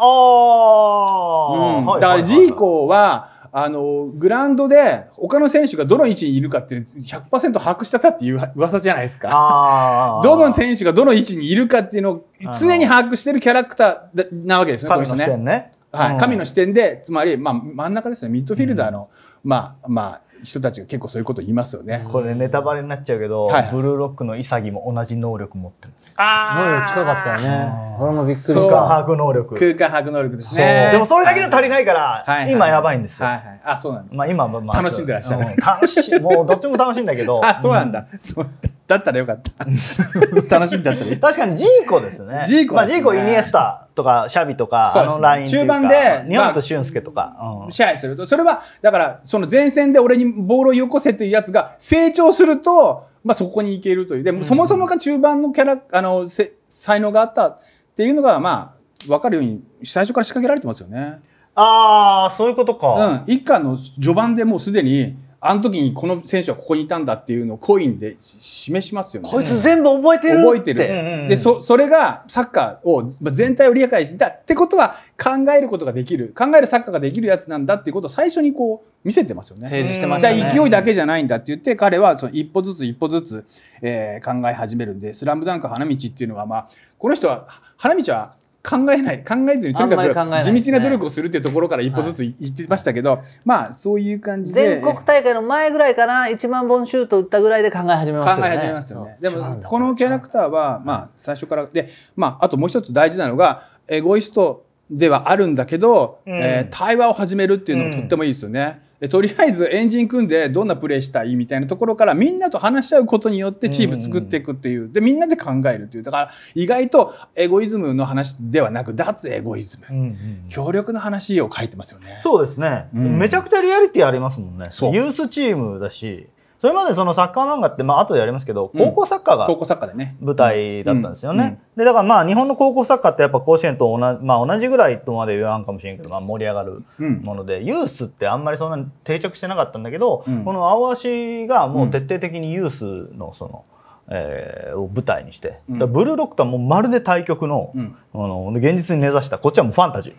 ああ、だからジーコは、あの、グラウンドで他の選手がどの位置にいるかって100%把握したかっていう噂じゃないですか。どの選手がどの位置にいるかっていうのを常に把握してるキャラクターなわけですね、この人ね。ねはい、神の視点で、つまり、まあ、真ん中ですね、ミッドフィルダーの、うん、まあ、まあ、人たちが結構そういうこと言いますよね。これネタバレになっちゃうけど、はい、ブルーロックの潔も同じ能力持ってるんですよ。ああ、近かったよね。これもびっくり空間把握能力。空間把握能力ですね。でもそれだけじゃ足りないから、はい、今やばいんですよ。はいはい、あ、そうなんです。まあ今まあ楽しんでらっしゃる。うん、楽しい、もうどっちも楽しいんだけど。<laughs> あ、そうなんだ。そう。だったらよかった。<laughs> 楽しんだったり。確かにジーコですね。ジーコ、ね、まあジーコ、イニエスタとか、シャビとか、ね、あのライン中盤で、日本と俊介とか、まあうん、支配すると。それは、だから、その前線で俺にボールをよこせというやつが成長すると、まあそこに行けるという。でも、そもそもが中盤のキャラ、あの、才能があったっていうのが、まあ、わかるように、最初から仕掛けられてますよね。ああ、そういうことか。うん。一家の序盤でもうすでに、あの時にこの選手はここにいたんだっていうのをコインで示しますよね。こいつ全部覚えてる覚えてる。で、そ、それがサッカーを、全体を理解したってことは考えることができる、考えるサッカーができるやつなんだっていうことを最初にこう見せてますよね。提示してましたね。勢いだけじゃないんだって言って、彼はその一歩ずつ一歩ずつ、えー、考え始めるんで、スラムダンク花道っていうのはまあ、この人は、花道は考えない考えずにとにかく地道な努力をするっていうところから一歩ずついってましたけど、はい、まあそういう感じで全国大会の前ぐらいかな1万本シュート打ったぐらいで考え始めますよね考え始めますよねでもこのキャラクターはまあ最初からでまああともう一つ大事なのがエゴイストではあるんだけど、うん、えー、対話を始めるっていうのもとってもいいですよね、うんでとりあえずエンジン組んでどんなプレーしたいみたいなところからみんなと話し合うことによってチーム作っていくっていううんうん、でみんなで考えるっていうだから意外とエゴイズムの話ではなく脱エゴイズム、うんうん、協力の話を書いてますよねそうですね、うん、めちゃくちゃリアリティありますもんねそうユースチームだしそれまでそのサッカー漫画って、まあ後でやりますけど、高校サッカーが、高校サッカーでね舞台だったんですよね。でだからまあ日本の高校サッカーってやっぱ甲子園と同じ,、まあ、同じぐらいとまで言わんかもしれんけど、まあ、盛り上がるもので、ユースってあんまりそんなに定着してなかったんだけど、この青足がもう徹底的にユースのその。うんえー、を舞台にして、うん、ブルーロックとはもうまるで対局のうん、あの現実に根ざしたこっちはもうファンタジー、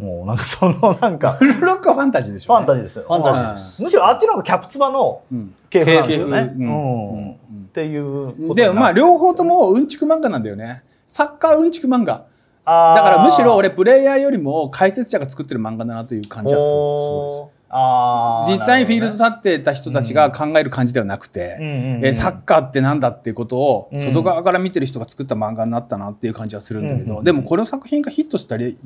うん、もうなんかそのなんかブルーロックはファンタジーでしょ、ね、ファンタジーですファンタジーですむしろあっちの方がキャプツバの系譜なんですよね、うんっていうでまあ両方ともうんちく漫画なんだよねサッカーうんちく漫画だからむしろ俺プレイヤーよりも解説者が作ってる漫画だなという感じはするごいです実際にフィールド立ってた人たちが考える感じではなくて、えサッカーってなんだっていうことを外側から見てる人が作った漫画になったなっていう感じはするんだけど、でもこの作品がヒットした理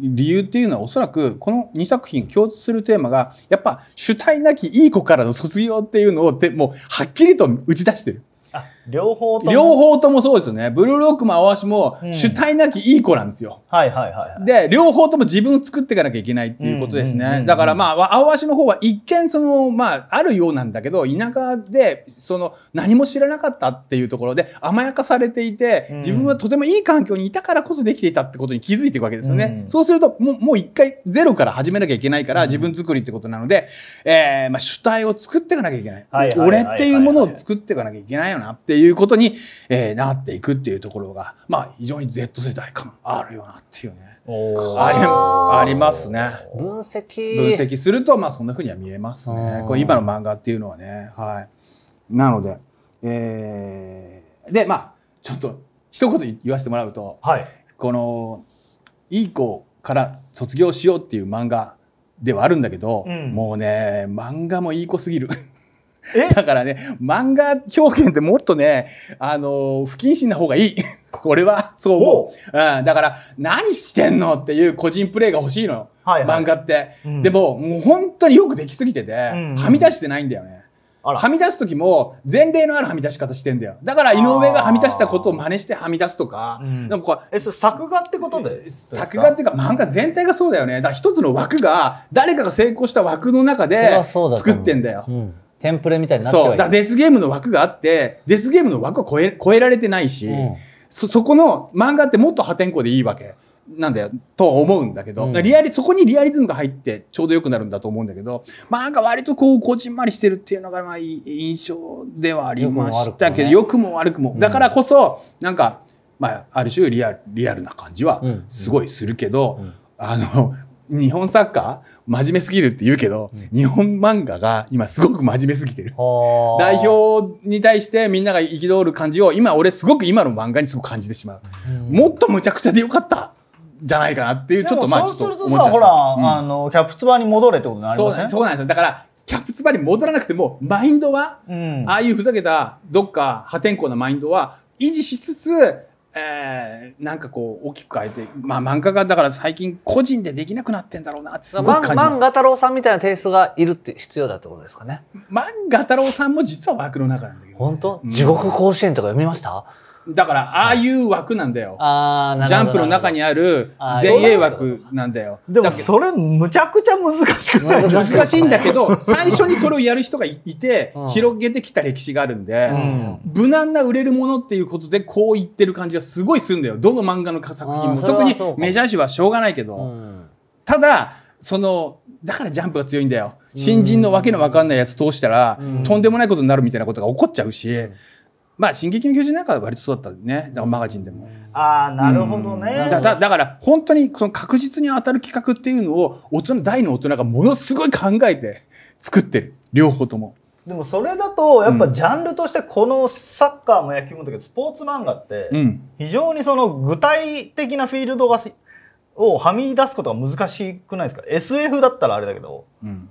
理由っていうのはおそらくこの2作品共通するテーマがやっぱ主体なきいい子からの卒業っていうのをでもうはっきりと打ち出してる。両方とも両方ともそうですよね。ブルーロックもア足シも主体なきいい子なんですよ。はいはいはい。で、両方とも自分を作っていかなきゃいけないっていうことですね。だからまあ、ア足シの方は一見その、まあ、あるようなんだけど、田舎で、その、何も知らなかったっていうところで甘やかされていて、自分はとてもいい環境にいたからこそできていたってことに気づいていくわけですよね。うん、そうすると、もう、もう一回ゼロから始めなきゃいけないから、自分作りってことなので、えー、まあ、主体を作っていかなきゃいけない。俺っていうものを作っていかなきゃいけないよなってっていうことに、えー、なっていくっていうところが、まあ、非常に Z 世代感あるよなっていうね。ありますね。分析。分析すると、まあ、そんなふうには見えますね。これ今の漫画っていうのはね。はい。なので、えー、で、まあ、ちょっと、一言言わせてもらうと、はい、この、いい子から卒業しようっていう漫画ではあるんだけど、うん、もうね、漫画もいい子すぎる。だからね、漫画表現ってもっとね、あのー、不謹慎な方がいい。<laughs> 俺はそう思う。うん、だから、何してんのっていう個人プレイが欲しいのよ。はいはい、漫画って、うん、でも、もう本当によくできすぎてて、はみ出してないんだよね。はみ出す時も前例のあるはみ出し方してんだよだから井上がはみ出したことを真似してはみ出すとか,、うん、でもこうえそ作画ってことで作画っていうか漫画全体がそうだよねだから一つの枠が誰かが成功した枠の中で作ってんだよ、テンプレみたいになってはそうだデスゲームの枠があってデスゲームの枠を超え超えられてないし、うん、そそこの漫画ってもっと破天荒でいいわけなんだよと思うんだけど、うん、リアリそこにリアリズムが入ってちょうどよくなるんだと思うんだけどまあなんか割とこうこじんまりしてるっていうのがまあ印象ではありましたけど良く,、も悪くも、だからこそなんか、まあ、ある種リアリアルな感じはすごいするけど、うんうん、あの日本サッカー真面目すぎるって言うけど、日本漫画が今すごく真面目すぎてる。代表に対してみんなが憤る感じを、今俺すごく今の漫画にすごく感じてしまう。うん、もっとむちゃくちゃでよかったじゃないかなっていう、ちょっとまあ、そうするとさ、ほら、うん、あの、キャプツバに戻れってことになりませそうなんですよ。だから、キャプツバに戻らなくても、マインドは、うん、ああいうふざけた、どっか破天荒なマインドは、維持しつつ、えー、なんかこう大きく変えて、まあ、漫画家だから最近個人でできなくなってんだろうなってすごく感じます漫画太郎さんみたいなテイストがいるって必要だってことですかね漫画太郎さんも実は枠の中なんだけど、ね、本当地獄甲子園とか読みました、うんだから、ああいう枠なんだよ。ああ、ジャンプの中にある前衛枠なんだよ。でも、それ、むちゃくちゃ難しくない難しいんだけど、最初にそれをやる人がいて、広げてきた歴史があるんで、無難な売れるものっていうことで、こう言ってる感じがすごいするんだよ。どの漫画の作品も。特にメジャー誌はしょうがないけど。ただ、その、だからジャンプが強いんだよ。新人のわけのわかんないやつ通したら、とんでもないことになるみたいなことが起こっちゃうし、まあ「進撃の巨人」なんかは割とそうだったねだからマガジンでも。ああなるほどね、だだだから本当にその確実に当たる企画っていうのを大人大の大人がものすごい考えて作ってる両方とも。でもそれだとやっぱジャンルとしてこのサッカーも野球もだけどスポーツ漫画って非常にその具体的なフィールドがをはみ出すことが難しくないですか SF だったらあれだけど、うん、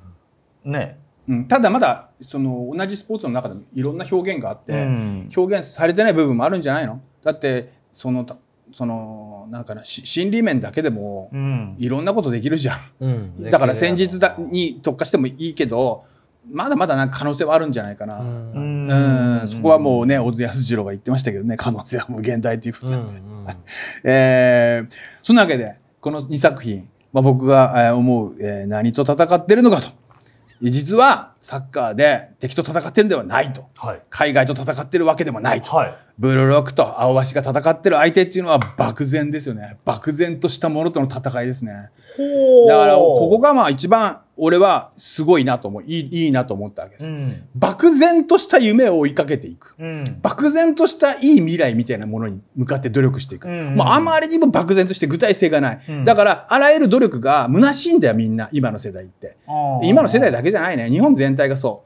ねえうん、ただまだその同じスポーツの中でもいろんな表現があって、うん、表現されてない部分もあるんじゃないのだってそのそのなんかな心理面だけでもいろんなことできるじゃん、うん、だから戦術だに特化してもいいけどまだまだなんか可能性はあるんじゃないかなうんそこはもうね小津安二郎が言ってましたけどね可能性は無限大ていうことなんで、うんうん、<laughs> えー、そんなわけでこの2作品、まあ、僕が思う、えー、何と戦ってるのかと実はサッカーで敵と戦ってるんではないと、はい、海外と戦ってるわけでもないと、はい、ブルーロックと青鷲が戦ってる相手っていうのは漠然ですよね漠然としたものとの戦いですねだからここがまあ一番俺はすごいなと思ういいいいなと思ったわけです、うん、漠然とした夢を追いかけていく、うん、漠然としたいい未来みたいなものに向かって努力していく、うんうん、もうあまりにも漠然として具体性がない、うん、だからあらゆる努力が虚しいんだよみんな今の世代って今の世代だけじゃないね日本全体がそ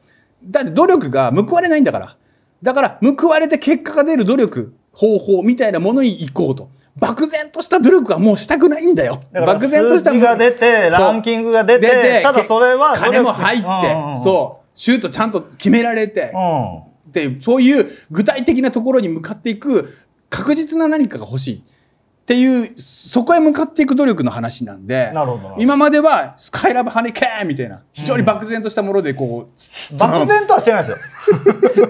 うだって努力が報われないんだからだから報われて結果が出る努力方法みたいなものに行こうと。漠然とした努力はもうしたくないんだよ。だ漠然とした数字が出て、ランキングが出て、ただそれは金も入って、うんうん、そう、シュートちゃんと決められて、うん、で、そういう具体的なところに向かっていく確実な何かが欲しい。っていう、そこへ向かっていく努力の話なんで、今までは、スカイラブ跳ねけみたいな、非常に漠然としたもので、こう、うん、漠然とはしてないですよ。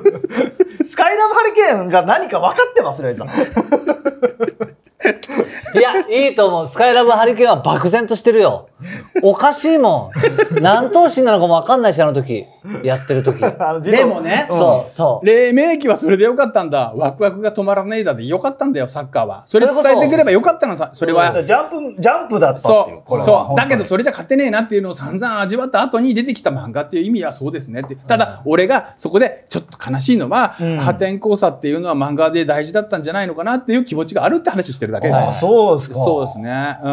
<laughs> スカイラブハリケーンが何か分かってますね、さん。<laughs> いや、いいと思う。スカイラブハリケーンは漠然としてるよ。おかしいもん。何頭身なのかもわかんないし、あの時。やってる時。でもね、うん、そう、そう。黎明期はそれでよかったんだ。ワクワクが止まらないだでよかったんだよ、サッカーは。それ伝えてくればよかったのさ、それは。ジャンプ、ジャンプだったそうそう。だけどそれじゃ勝てねえなっていうのを散々味わった後に出てきた漫画っていう意味はそうですねって。ただ、俺がそこでちょっと悲しいのは、うん、破天荒さっていうのは漫画で大事だったんじゃないのかなっていう気持ちがあるって話してるだけ。あそうですか。そうですね。う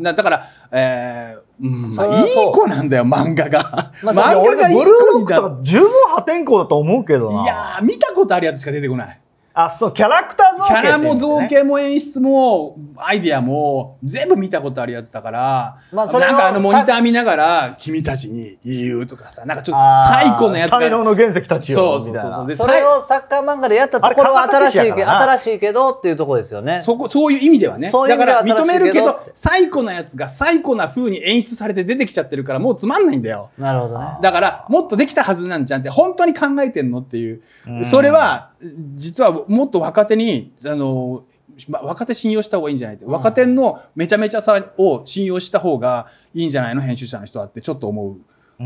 ん。だから、えー、うん、まあ、いい子なんだよ、漫画が。まあ、漫画がいい子ブルーロックとか十分破天荒だと思うけどな。いや見たことあるやつしか出てこない。あそうキャラクター造形、ね、キャラも造形も演出もアイディアも全部見たことあるやつだから、まあ、それなんかあのモニター見ながら「君たちに言う」とかさなんかちょっと最高のやつ才能の原石たちよみたいなそれをサッカー漫画でやったところは新しいけ新しいけどっていうところですよねそこそういう意味ではねだから認めるけど最高のやつが最高なふうに演出されて出てきちゃってるからもうつまんないんだよなるほど、ね、だからもっとできたはずなんじゃんって本当に考えてんのっていう、うん、それは実はもっと若手に、あの、ま若手信用した方がいいんじゃないって、うん、若手のめちゃめちゃさを信用した方がいいんじゃないの編集者の人はってちょっと思う。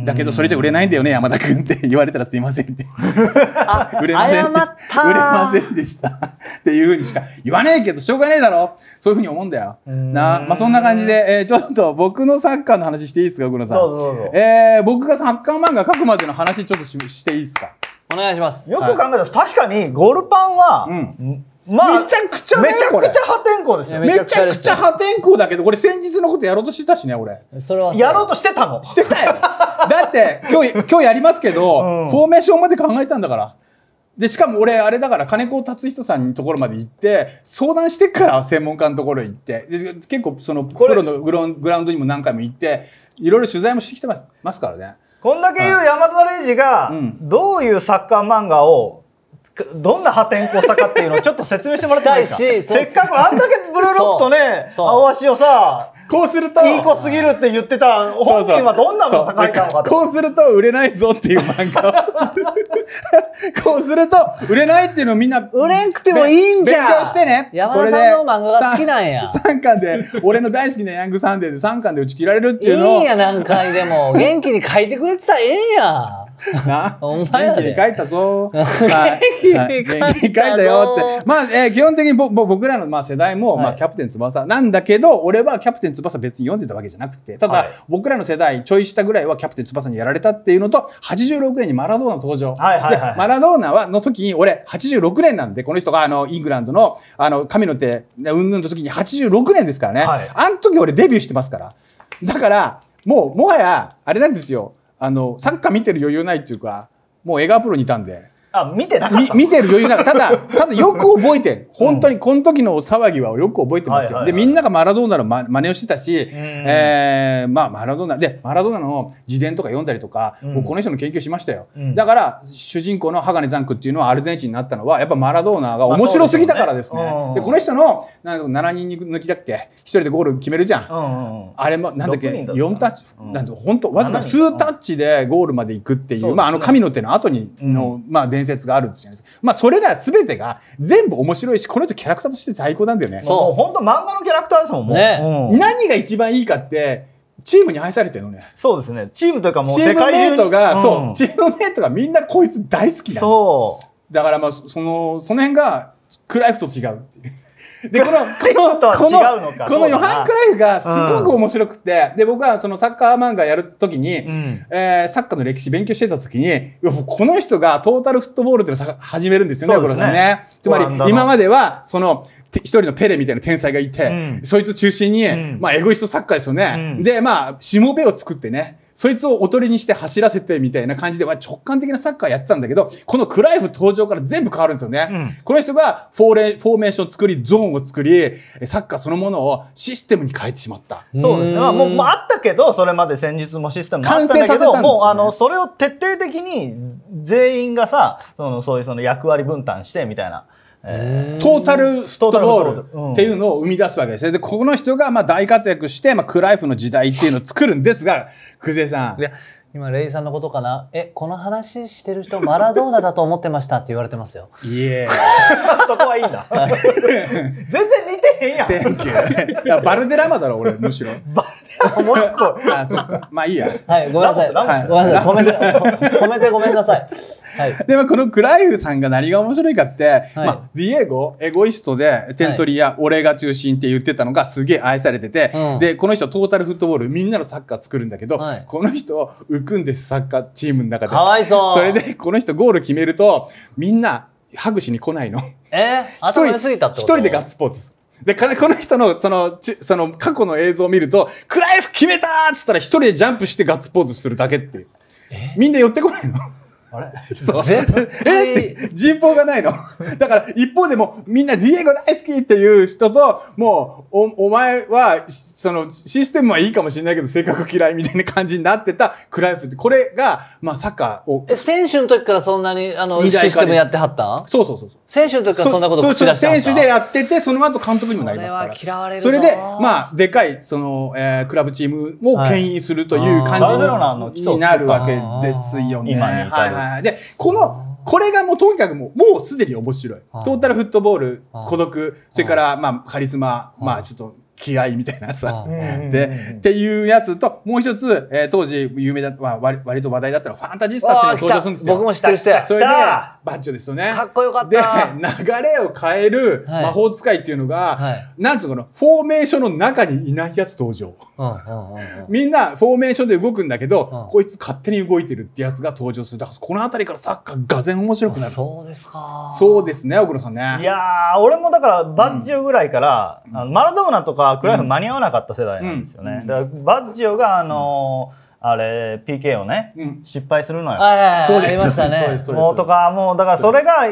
だけどそれじゃ売れないんだよね山田君って言われたらすいませんって <laughs> 売れません売れませんでしたっていうふうにしか言わねえけどしょうがねえだろそういうふうに思うんだよなまあそんな感じで、えー、ちょっと僕のサッカーの話していいですか奥野さんえー、僕がサッカー漫画書くまでの話ちょっとししていいですかお願いしますよく考えたら、はい、確かにゴルパンは、うんまあ、めちゃくちゃ、めちゃくちゃ破天荒ですよ。めちゃくちゃ破天荒だけど、これ先日のことやろうとしてたしね、俺。それはやろうとしてたのしてたよ。だって、今日、今日やりますけど、うん、フォーメーションまで考えてたんだから。で、しかも俺、あれだから、金子達人さんのところまで行って、相談してから、専門家のところへ行って、で結構、その、プロのグラウンドにも何回も行って、いろいろ取材もしてきてますますからね。こんだけ言う山田レイジがどういうサッカー漫画をどんな破天荒さかっていうのをちょっと説明してもらっていいですかせっかくあんだけブルーロックとね、青足をさ、こうすると、いい子すぎるって言ってた本人はどんなものがいたのかとそうそう。こうすると売れないぞっていう漫画 <laughs> こうすると、売れないっていうのをみんな、売れんくてもいいんじゃん勉強してね。山田さんの漫画が好きなんや。3巻で、俺の大好きなヤングサンデーで3巻で打ち切られるっていうのを。いいや、何回でも。元気に書いてくれてたらええやん。なお前元気に帰ったぞ。元気に帰ったよって。まあ、えー、基本的にぼ僕らのまあ世代も、まあ、キャプテン翼なんだけど、俺はキャプテン翼別に読んでたわけじゃなくて、ただ、僕らの世代ちょい下ぐらいはキャプテン翼にやられたっていうのと、86年にマラドーナ登場。はいはいはい、マラドーナはの時に、俺86年なんで、この人があのイングランドのあの神の手、うんぬんの時に86年ですからね。はい、あの時俺デビューしてますから。だから、もう、もはや、あれなんですよ。あのサッカー見てる余裕ないっていうかもう映画プロにいたんであ、見てなかった見てる余裕なかた。だ、ただよく覚えてる。本当にこの時の騒ぎはよく覚えてますよ。で、みんながマラドーナのま真似をしてたし、えー、まあ、マラドーナ、で、マラドーナの自伝とか読んだりとか、うん、この人の研究しましたよ。うん、だから、主人公の鋼ザンクっていうのはアルゼンチンになったのは、やっぱマラドーナが面白すぎたからですね。で、この人の、なん7人抜きだっけ一人でゴール決めるじゃん。あれも、なんだっけ、ね、4タッチ、ん、なんと本当わずか数タッチでゴールまで行くっていう、まあ、あの神の手の後にの、まあ、伝説があるじですか。まあ、それら全てが全部面白いし、この人キャラクターとして最高なんだよね。そう。本当漫画のキャラクターですもん、ね、もう、うん。何が一番いいかって、チームに愛されてるのね。そうですね。チームというかもう世界中に。チームメイトが、うん、そう。チームメイトがみんなこいつ大好きだ。そう。だからまあ、その、その辺が、クライフと違う。で、<laughs> この、この、この、このヨハン・クライフがすごく面白くて、で、僕はそのサッカー漫画やるときに、えサッカーの歴史勉強してたときに、この人がトータルフットボールっていうのを始めるんですよね、これねつまり、今までは、その、一人のペレみたいな天才がいて、そいつ中心に、まあ、エゴイストサッカーですよね。で、まあ、しもべを作ってね、そいつをおとりにして走らせてみたいな感じで、まあ、直感的なサッカーやってたんだけど、このクライフ登場から全部変わるんですよね。うん、この人がフォーレフォーメーションを作り、ゾーンを作り、サッカーそのものをシステムに変えてしまった。そうですね。まあ、もう、まあ、あったけど、それまで戦術もシステムもあったんだけど、ね、もう、あの、それを徹底的に全員がさ、その、そういうその役割分担してみたいな。トータルフットボールっていうのを生み出すわけですね。で、この人がまあ大活躍して、まあ、クライフの時代っていうのを作るんですが、久世さん。今レイさんのことかなえこの話してる人マラドーナだと思ってましたって言われてますよいえ <laughs> そこはいいな <laughs> 全然似てへんやんセンキューいやバルデラマだろ俺むしろバルデラマもう一個あそっかまあいいやはいごめんなさい、はい、ごめんなさい止めてごめんなさい、はい、でもこのクライフさんが何が面白いかって、はい、まあ、ディエゴエゴイストでテン点取りや俺が中心って言ってたのがすげえ愛されてて、うん、でこの人トータルフットボールみんなのサッカー作るんだけど、この人受くんです、サッカーチームの中で。かわいそう。それで、この人ゴール決めると、みんな、ハグしに来ないの。えー、頭良すぎたってこと一人でガッツポーズで、この人の、その、ちその、過去の映像を見ると、クライフ決めたっつったら一人でジャンプしてガッツポーズするだけって。みんな寄ってこないの。あれそう。<laughs> えって人望がないの。だから一方でもみんなディエゴ大好きっていう人と、もうお、お前はそのシステムはいいかもしれないけど、性格嫌いみたいな感じになってたクライフって、これが、まあサッカーを。え、選手の時からそんなに、あの、システムやってはったんそうそうそうそう。選手の時からそんなこと口出してはった選手でやってて、その後監督にもなりますから。それ嫌われるそれで、まあ、でかい、その、えー、クラブチームを牽引するという感じになるわけですよね。はいはい。で、この、これがもうとにかくもうもうすでに面白い。トータルフットボール、孤独、それからまあカリスマ、まあちょっと気合みたいなさ。で、っていうやつと、もう一つ、えー、当時有名だ、まあ割、割と話題だったファンタジスタっていうのが登場するんですよ。僕も知ってる人や。それで、バッチョですよね。かっこよかった。で、流れを変える魔法使いっていうのが、はい、なんつうの、フォーメーションの中にいないやつ登場。みんなフォーメーションで動くんだけど、こいつ勝手に動いてるってやつが登場する。だからこの辺りからサッカーがぜん面白くなる。そうですか。そうですね、奥野さんね。いや俺もだからバッチョぐらいから、うん、マラドーナとか、はクライフ間に合わなかった世代なんですよね、だからバッジオがあのーあれ PK をね、うん、失敗するのよ。そうでしたね。もうとかもうだからそれがあ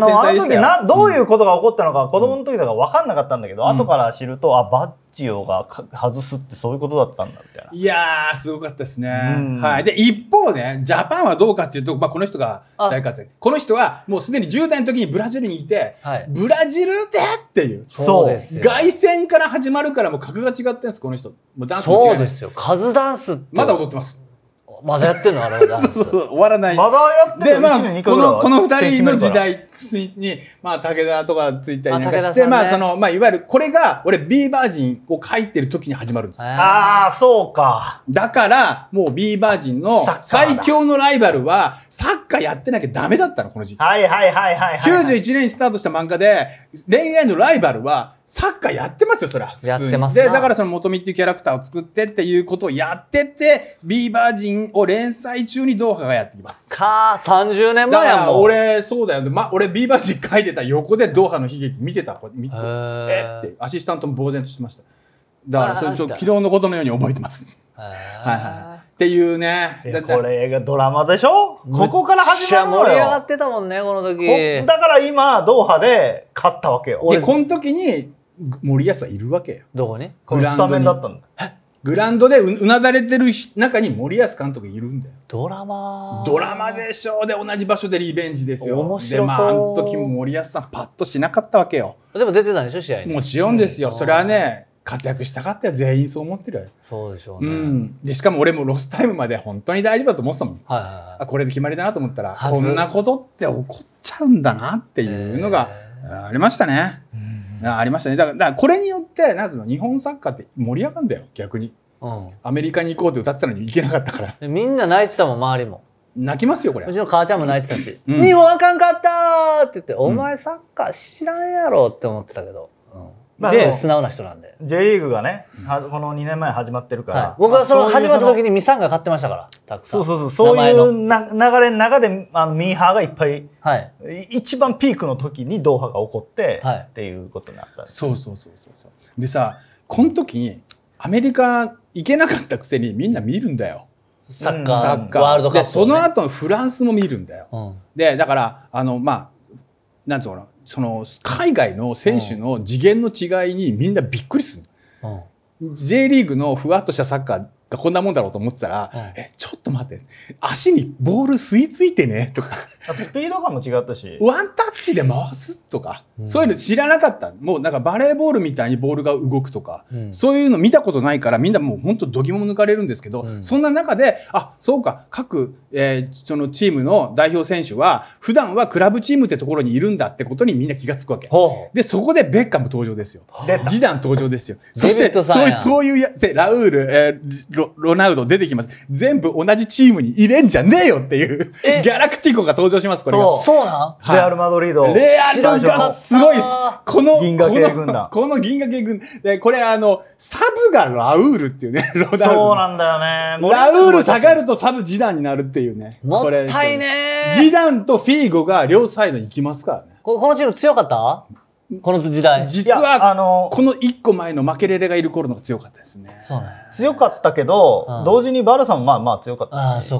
のあの時などういうことが起こったのか、うん、子供の時とか分かんなかったんだけど、うん、後から知るとあバッチをが外すってそういうことだったんだみたいな。いやー、すごかったですね。はい。で、一方ね、ジャパンはどうかっていうと、まあ、この人が大活躍。この人はもうすでに10代の時にブラジルにいて、はい、ブラジルでっていう。そう。外旋から始まるからもう格が違ってんです、この人。もうダンスも違そうですよ。カズダンスまだ踊ってます。まだやってんのあれ <laughs> そうそう、終わらない。まだやってんので、まあ、この、この二人の時代。スに、まあ、武田とかついたりなんかして、あね、まあ、その、まあ、いわゆる、これが、俺、ビーバージンを書いてる時に始まるんです。ああ、そうか。だから、もうビーバージンの最強のライバルは、サッカーやってなきゃダメだったの、この時期。はいはいはいはい、はい。91年にスタートした漫画で、恋愛のライバルは、サッカーやってますよ、そりゃ。普通やってますで、だからその元美っていうキャラクターを作ってっていうことをやってて、ビーバージンを連載中にドーハがやってきます。かー、30年前やもん。俺、そうだよ。ま俺ビーバー陣書いてた横でドーハの悲劇見てたこれ見てえってアシスタントも呆然としてましただからそれちょっと昨日のことのように覚えてますはいはいっていうねこれがドラマでしょここから始まるのよ盛り上がってたもんねこの時だから今ドーハで勝ったわけよでこの時に森保はいるわけよどこにグランドにスタメンだったんだえグランドでうなだれてる中に森保監督いるんだよ。ドラマドラマでしょうで同じ場所でリベンジですよ。面白でまああの時も森保さんパッとしなかったわけよ。でも出てたんでしょ試合もちろんですよ。それはね活躍したかったら全員そう思ってるそうでしょうね、うん、でしかも俺もロスタイムまで本当に大丈夫だと思ってたもん、はいはいはい、あこれで決まりだなと思ったらこんなことって起こっちゃうんだなっていうのがありましたね。うんありましたねだからこれによってなんの日本サッカーって盛り上がるんだよ逆に、うん、アメリカに行こうって歌ってたのに行けなかったから <laughs> みんな泣いてたもん周りも泣きますよこれうちの母ちゃんも泣いてたし「うん、日本あかんかった!」って言って「お前サッカー知らんやろ」って思ってたけど、まあ、で素直な人なんで J リーグがね、この2年前始まってるから、はい、僕はその始まった時にミサンが買ってましたからたくさんそうそうそうそういうな流れの中であのミーハーがいっぱい、はい、一番ピークの時にドーハが起こって、はい、っていうことになったそうそうそうそうでさこの時にアメリカ行けなかったくせにみんな見るんだよ、サッカー、サッカーワールドカップ、ね、その後のフランスも見るんだよ、うん、でだからあのまあなんつうのその海外の選手の次元の違いにみんなびっくりする、うん、J リーグのふわっとしたサッカーがこんなもんだろうと思ってたら、うん、えちょっと待って足にボール吸い付いてねとかスピード感も違ったし。ワンタッチで回すとか、うん、そういうの知らなかった。もうなんかバレーボールみたいにボールが動くとか、うん、そういうの見たことないから、みんなもう本当どぎも抜かれるんですけど、うん、そんな中で、あ、そうか、各、えー、そのチームの代表選手は、普段はクラブチームってところにいるんだってことにみんな気がつくわけ。で、そこでベッカム登場ですよ。ダン登場ですよ。そして、そういう、そういうやラウール、えーロ、ロナウド出てきます。全部同じチームに入れんじゃねえよっていう、ギャラクティコが登場場します、これが。そうなん、レアル・マドリード。レアルがすごいです。この、銀河系軍団。この銀河系軍団この銀河系軍でこれ、あの、サブがラウールっていうね、<laughs> ロダウル。そうなんだよね。ラウール下がるとサブ示談になるっていうね。もったいね。ジダとフィーゴが両サイドに行きますからね。このチーム強かったこの時代実はあのこの1個前のマケレレがいる頃の強かったですね強かったけど、うん、同時にバルサもまあまあ強かったし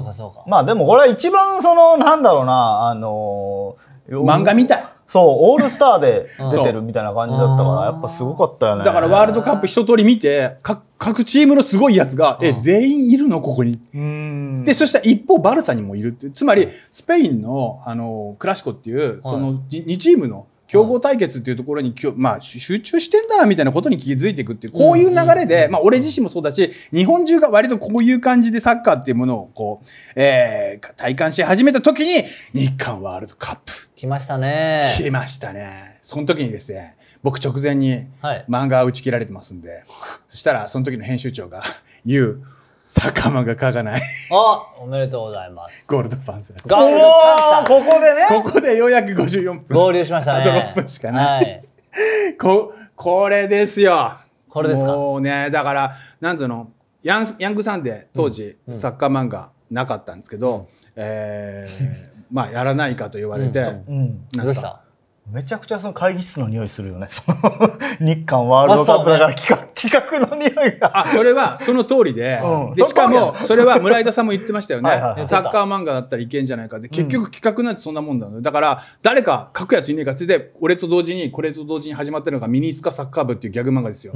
まあでもこれは一番そのなんだろうなあの漫画みたいそうオールスターで出てるみたいな感じだったからやっぱすごかったよねだからワールドカップ一通り見て各チームのすごいやつが、うん、え全員いるのここにでそしたら一方バルサにもいるってつまりスペインのあのクラシコっていう、はい、その2チームの競合対決っていうところにきょ、まあ、集中してんだなみたいなことに気づいていくっていうこういう流れで、まあ、俺自身もそうだし日本中が割とこういう感じでサッカーっていうものをこう、えー、体感し始めた時に日韓ワールドカップ来ましたね来ましたねその時にですね僕直前に漫画打ち切られてますんで、はい、そしたらその時の編集長が「<laughs> 言う、坂間が書かない。あ、おめでとうございます。ゴールドパンサー。ゴお、ンここでね。ここでようやく54分。合流しましたね。ドロッ分しかない。はい、こ、これですよ。これですか。もうね、だから、なんつうの、ヤンヤングサンデー当時、うん、サッカー漫画なかったんですけど、うん、えー、まあやらないかと言われて、うん、うん、なんか。めちゃくちゃその会議室の匂いするよね。<laughs> 日韓ワールドカップだから企画,、企画の匂いが。あ、それはその通りで。うん、でしかも、それは村井田さんも言ってましたよね。はいはいはい、サッカー漫画だったらいけんじゃないかで、結局企画なんてそんなもんだ、ねうん、だから、誰か書くやついねえかつで、俺と同時に、これと同時に始まってるのがミニスカサッカー部っていうギャグ漫画ですよ。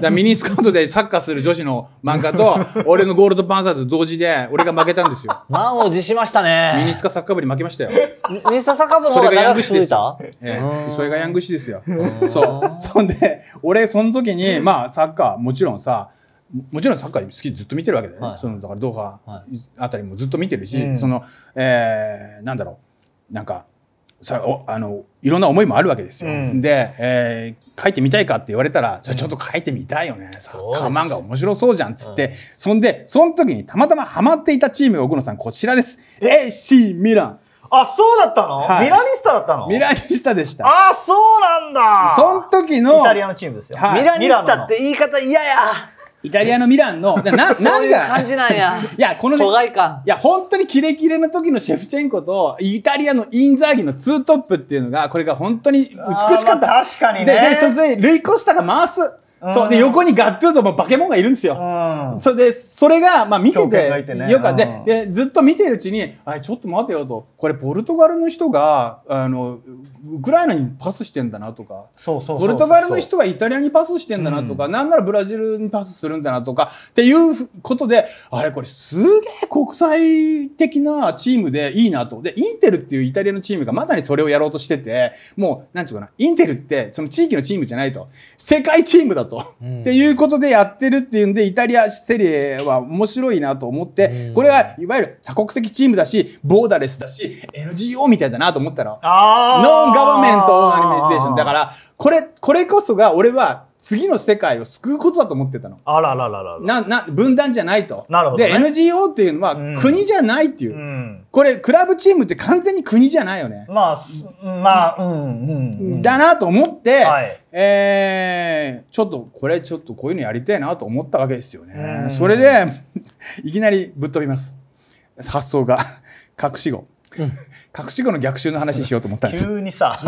だミニスカートでサッカーする女子の漫画と、<laughs> 俺のゴールドパンサーズ同時で、俺が負けたんですよ。満を持しましたね。ミニスカサッカー部に負けましたよ。ミニスカサッカー部の方が長く続いたええ、それがヤングシですよ。そう。そんで、俺、その時に、<laughs> まあ、サッカー、もちろんさ、もちろんサッカー好きずっと見てるわけで、ねはい、そのだからドーハあたりもずっと見てるし、はい、その、えー、なんだろうなんかそれおあのいろんな思いもあるわけですよ。うん、で、えー、書いてみたいかって言われたら、うん、それちょっと書いてみたいよね、サッカー漫画面白そうじゃんっつって、うん、そんでその時にたまたまハマっていたチームが奥野さんこちらです。AC ミランあ、そうだったの、はい、ミラニスタだったのミラニスタでした。あ、そうなんだその時の。イタリアのチームですよ。はい、ミラニスタって言い方嫌や。イタリアのミランの、<laughs> な、なが。感じなんや。いや、このね。いや、本当にキレキレの時のシェフチェンコと、イタリアのインザーギのツートップっていうのが、これが本当に美しかった。確かにね。で、で、それで、ルイコスタが回す。そう。で、横にガッツーとバケモンがいるんですよ。それで、それが、まあ見てて、よかで、で、ずっと見てるうちに、あちょっと待てよと、これポルトガルの人が、あの、ウクライナにパスしてんだなとか、そうそうポルトガルの人がイタリアにパスしてんだなとか、なんならブラジルにパスするんだなとか、っていうことで、あれこれすげえ国際的なチームでいいなと。で、インテルっていうイタリアのチームがまさにそれをやろうとしてて、もう、なんちゅうかな、インテルってその地域のチームじゃないと。世界チームだと。と、うん、っていうことでやってるっていうんでイタリアセリエは面白いなと思って、うん、これはいわゆる多国籍チームだしボーダレスだし NGO みたいだなと思ったのノンガバメントオンアニメテーションだからこれこれこそが俺は次の世界を救うことだと思ってたの。あららららな、な、分断じゃないと。なるほど、ね、で、NGO っていうのは国じゃないっていう、うん。これ、クラブチームって完全に国じゃないよね。まあ、まあ、うん、うん。だなと思って、はい、えー、ちょっと、これちょっとこういうのやりたいなと思ったわけですよね。それで、<laughs> いきなりぶっ飛びます。発想が。<laughs> 隠し子。うん、<laughs> 隠し子の逆襲の話しようと思ったんです。急にさ。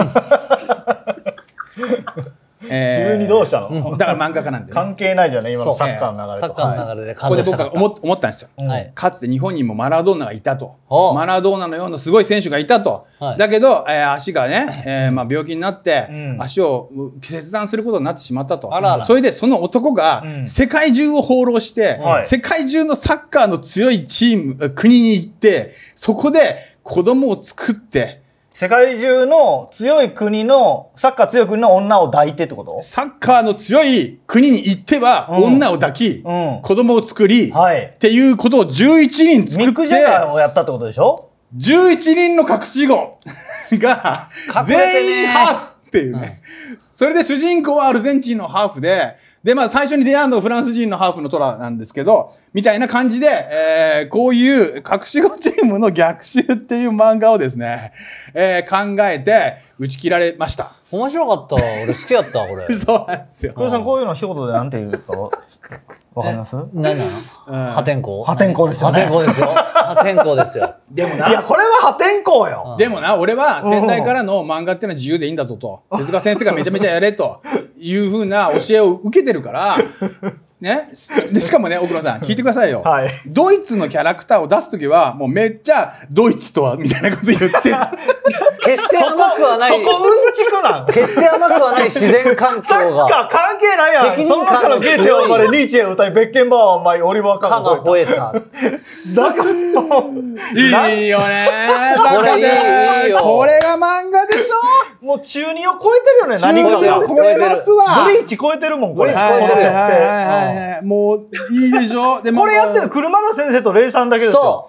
急にどうしたの、だから漫画家なんで、ね、関係ないじゃない今のサッカーの流れサッカーの流れでここで僕は思思ったんですよ、はい、かつて日本にもマラドーナがいたと、マラドーナのようなすごい選手がいたと、はい、だけど、えー、足がね、えーまあ、病気になって、うん、足を切断することになってしまったと、あらあらそれでその男が世界中を放浪して、うん、世界中のサッカーの強いチーム国に行ってそこで子供を作って世界中の強い国の、サッカー強い国の女を抱いてってことサッカーの強い国に行っては、女を抱き、うん子供を作り、はいっていうことを11人作ミク・っジて、ェガーをやったってことでしょ11人の隠し子 <laughs> が、全員ハーフっていうね、それで主人公はアルゼンチンのハーフで、で、まあ、最初に出会うのフランス人のハーフのトラなんですけど、みたいな感じで、えー、こういう隠し子チームの逆襲っていう漫画をですね、えー、考えて打ち切られました。面白かった。俺好きやった、これ。<laughs> そうなんですよ。黒さん、こういうの一言でなんて言うとわかります何なの、破天荒破天荒ですよ、破天荒ですよ。破天荒ですよ。でもな。いや、これは破天荒よ。でもな、俺は先代からの漫画っていうのは自由でいいんだぞと。手塚先生がめちゃめちゃやれと <laughs> いうふうな教えを受けてるから、ね、<laughs> でしかもね奥野さん聞いてくださいよ、はい、ドイツのキャラクターを出す時はもうめっちゃドイツとはみたいなこと言って決して甘くはないそこうんちくなん決して甘くはない自然環境がサッカー関係ないやんそのからゲーセン生まれニーチェを歌いベッケンバーはお前オリバーカンが吠えただからいいよねこれいいよこれが漫画でしょもう中二を超えてるよね中二を超えますわブリーチ超えてるもんこれ、はい、この設定、はいはいはいもういいでしょ <laughs> でもこれやってる車の先生とレイさんだけですよ。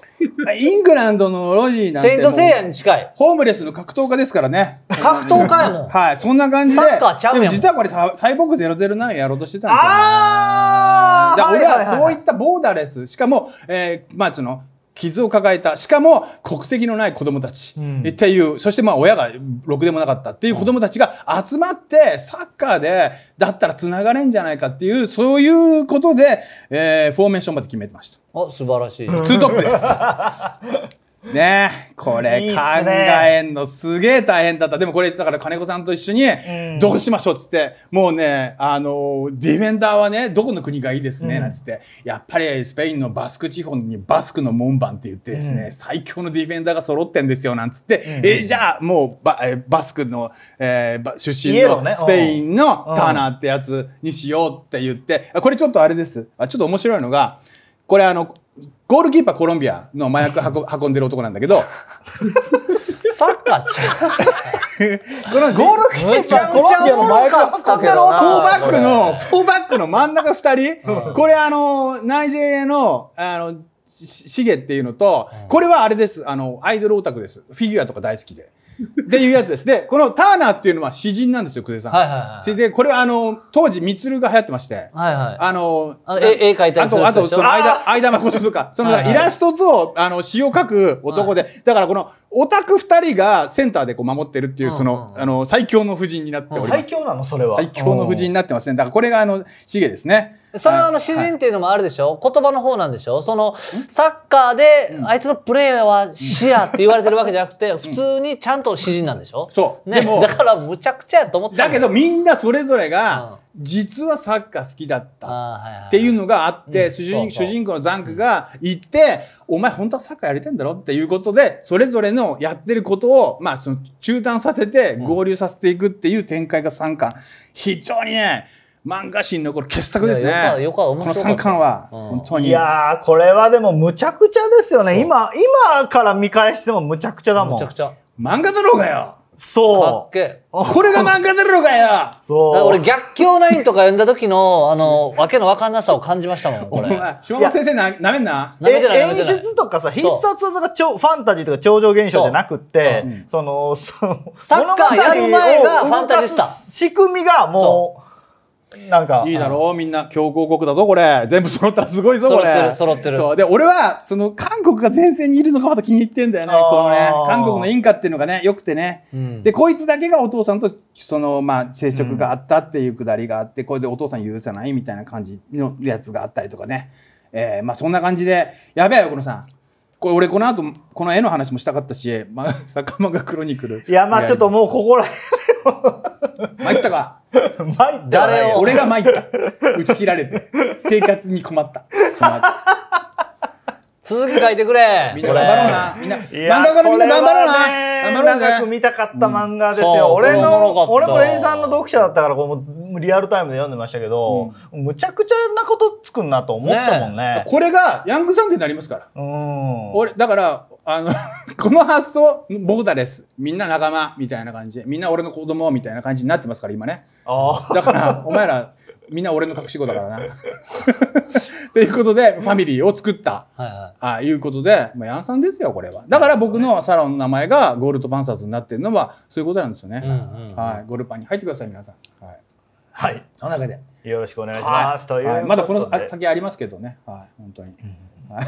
イングランドのロジーなんで。セントセイヤに近い。ホームレスの格闘家ですからね。格闘家やもん。はい、そんな感じで。でも実はこれサイボーグ009やろうとしてたんですよ、ああ俺はそういったボーダレス、しかも、えー、まあその、傷を抱えた、しかも国籍のない子供たちっていう、うん、そしてまあ親がろくでもなかったっていう子供たちが集まってサッカーでだったら繋がれんじゃないかっていう、そういうことで、えー、フォーメーションまで決めてました。あ、素晴らしい。普通トップです。<laughs> ねこれ考えんのすげえ大変だった。でもこれだから金子さんと一緒にどうしましょうっつって、もうね、あの、ディフェンダーはね、どこの国がいいですね、なんつって、やっぱりスペインのバスク地方にバスクの門番って言ってですね、最強のディフェンダーが揃ってんですよ、なんつって、え、じゃあもうババスクの、えー、出身のスペインのターナーってやつにしようって言って、これちょっとあれです。ちょっと面白いのが、これあの、ゴールキーパーコロンビアの麻薬 <laughs> 運んでる男なんだけどサッカーちゃん <laughs> このゴールキーパーコロンビアの麻薬運んでるフォーバックのフォーバックの真ん中二人、うん、これあのナイジェリアのあのシゲっていうのと、これはあれですあのアイドルオタクですフィギュアとか大好きで。っていうやつです。で、このターナーっていうのは詩人なんですよ、久世さん。はいはいはい。それで、これはあの、当時、ミツルが流行ってまして、はいはい。あの、あの絵描いたりするあと、あと、その間、間誠とか、その、はいはい、イラストと、あの、詩を書く男で、はい、だからこの、オタク二人がセンターでこう守ってるっていう、その、あの、最強の夫人になっております。最強なのそれは。最強の夫人になってますね。だからこれが、あの、シゲですね。それはあの詩人っていうのもあるでしょ、言葉の方なんでしょそのサッカーであいつのプレーは視野って言われてるわけじゃなくて普通にちゃんと詩人なんでしょ、そう、ね、だからむちゃくちゃやと思ってだけどみんなそれぞれが、実はサッカー好きだったっていうのがあって、主人公のザンクが行って、お前本当はサッカーやりたいんだろっていうことで、それぞれのやってることを、まあその中断させて合流させていくっていう展開が3巻。非常にね、漫画史のこる傑作ですね。この3巻は、本当に。いやこれはでもむちゃくちゃですよね。今、今から見返してもむちゃくちゃだもん。むちゃくちゃ。漫画だろうがよ。そう。これが漫画だろうがよ。そう。俺逆境ラインとか読んだ時の、あの、わけのわかんなさを感じましたもん、これ。島本先生な、なめんな。演出とかさ、必殺技が超、ファンタジーとか超常現象じゃなくって、その、サッカーやる前がファンタジー仕組みがもう、なんか。いいだろうみんな強豪国だぞ、これ。全部揃ったらすごいぞ、これ。揃ってる、そう。で、俺は、その、韓国が前線にいるのがまた気に入ってんだよね。このね、韓国のインカっていうのがね、良くてね、うん、で、こいつだけがお父さんと、その、まあ、接触があったっていうくだりがあって、うん、これでお父さん許さないみたいな感じのやつがあったりとかね。えー、まあ、そんな感じで、やべえよ、このさん。これ俺この後この絵の話もしたかったし、まあ、坂 <laughs> 間が黒に来る」いやまあちょっともうここら辺参ったか参った誰を俺が参った打ち切られて生活に困った困った続き書いてくれ。みんな頑張ろうな。みんな、漫画家のみんな頑張ろうな。ね、長く見たかった漫画ですよ。俺の、俺もレインさんの読者だったから、こう、リアルタイムで読んでましたけど、うん、むちゃくちゃなこと作んなと思ったもんね。ねこれが、ヤングサンデーになりますから。うん。俺、だから、あの <laughs> この発想、僕だです。みんな仲間、みたいな感じで。みんな俺の子供、みたいな感じになってますから、今ね。だから、お前ら、みんな俺の隠し子だからな。ということで、ファミリーを作った。はいはい、ああいうことで、まあ、ヤンさんですよ、これは。だから僕のサロンの名前がゴールドパンサーズになってるのは、そういうことなんですよね。はい。ゴルパンに入ってください、皆さん。はい。はい。その中で。よろしくお願いします。はい、という、はい、まだこの先ありますけどね。はい。本当に。うん、はい。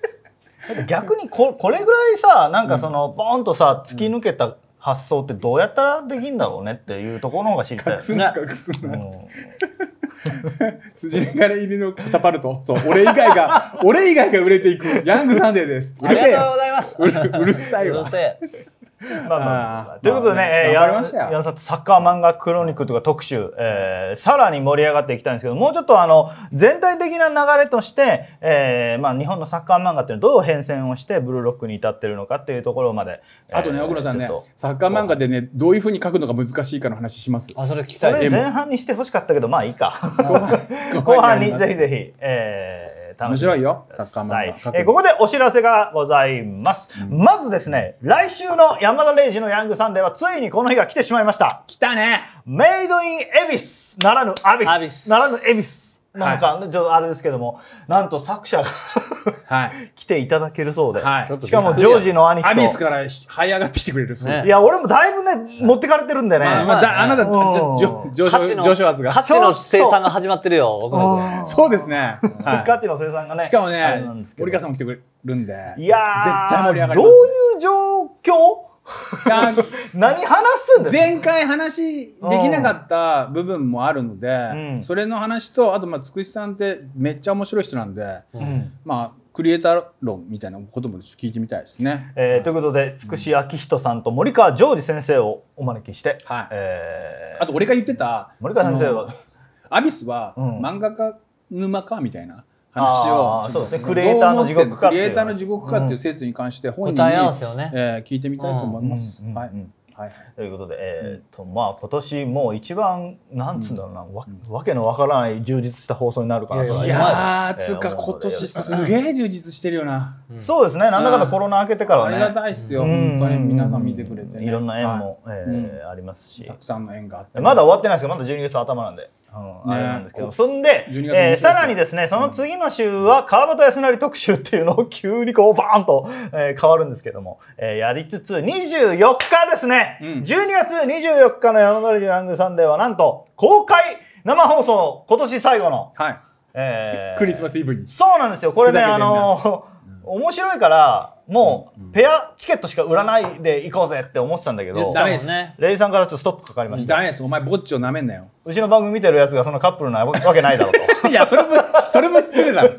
<laughs> 逆にここれぐらいさなんかそのポンとさ突き抜けた発想ってどうやったらできんだろうねっていうところの方が知りたいですね。隠すな、隠すな。筋流入りのカタパルト。そう、俺以外が、<laughs> 俺以外が売れていく。ヤングサンデーです。ありがとうございます。うるさいわ。うるせえ。まあまあまあ、ということでね、ねえー、矢野さんサッカー漫画クロニクルとか特集、えー、さらに盛り上がっていきたいんですけどもうちょっとあの全体的な流れとして、えーまあ、日本のサッカー漫画っていうのはどう変遷をしてブルーロックに至ってるのかっていうところまで、あとね小倉さんねサッカー漫画でねどういうふうに書くのが難しいかの話しますあそれ聞きたい前半にしてほしかったけどまあいいか <laughs> <laughs> 後半にぜひぜひ、えー楽しみ面白いよサッカーはいえー、ここでお知らせがございます、うん、まずですね来週の山田玲二のヤングサンデーはついにこの日が来てしまいました来たねメイドイン恵比寿ならぬアビスならぬ恵比寿なんか、はい、ちょっとあれですけども、なんと作者がはい、<laughs> 来ていただけるそうで、はい、しかもジョージの兄貴と。アビスから這い上がってきてくれるそうです、ね。いや、俺もだいぶね、持ってかれてるんでね。まあ、まあ、だジなた、上昇圧が。価値の生産が始まってるよ、そうですね。はい、価値の生産がね。しかもね、さんも来てくれるんで。いや絶対盛り上がります、ね、どういう状況 <laughs> 何話すんですか前回話できなかった部分もあるので、うん、それの話とあとまあつくしさんってめっちゃ面白い人なんで、うん、まあクリエイター論みたいなことも聞いてみたいですね。えー、ということで、つくしあきさんと森川ジョージ先生をお招きして、はいえー、あと俺が言ってた森川先生はアビスは漫画家沼かみたいな。話をそうですねクリエイターの地獄かクリエイターの地獄かっていう説に関して本人に、ね、えー、聞いてみたいと思います。はい。はい、ということで、えーとまあ、今年もう一番なんつうんだろうな、わわけのわからない充実した放送になるかなといやつうか今年すげえ充実してるよな、そうですねなんだかんだコロナ明けてからねありがたいっすよ、う本当に皆さん見てくれて、いろんな縁も、はえありますしたくさんの縁があってまだ終わってないですけどまだ12月頭なんであれなんですけど、そんで、えー、さらにですねその次の週は川端康成特集っていうのを急にこうバーンと、えー、変わるんですけども、えー、やりつつ24日ですね、うん、12月24日の「山田ジャングサンデー」はなんと公開生放送今年最後の、はいえー、クリスマスイブにそうなんですよこれねあの、面白いからもうペアチケットしか売らないで行こうぜって思ってたんだけど、ダメですね。レイさんからちょっとストップかかりました。ダメです。お前ぼっちを舐めんなよ。うちの番組見てるやつがそのカップルなわけないだろうと。<laughs> いや、それも、それも失礼だろ。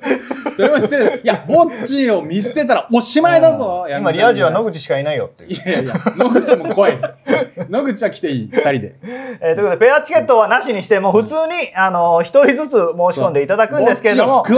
それも失礼だ。いや、ぼっちを見捨てたらおしまいだぞ。今、リア充は野口しかいないよっていやいやいや、野口も怖い。野口は来ていい、二人で。えー、ということで、ペアチケットはなしにして、もう普通に、あの、一人ずつ申し込んでいただくんですけれども、え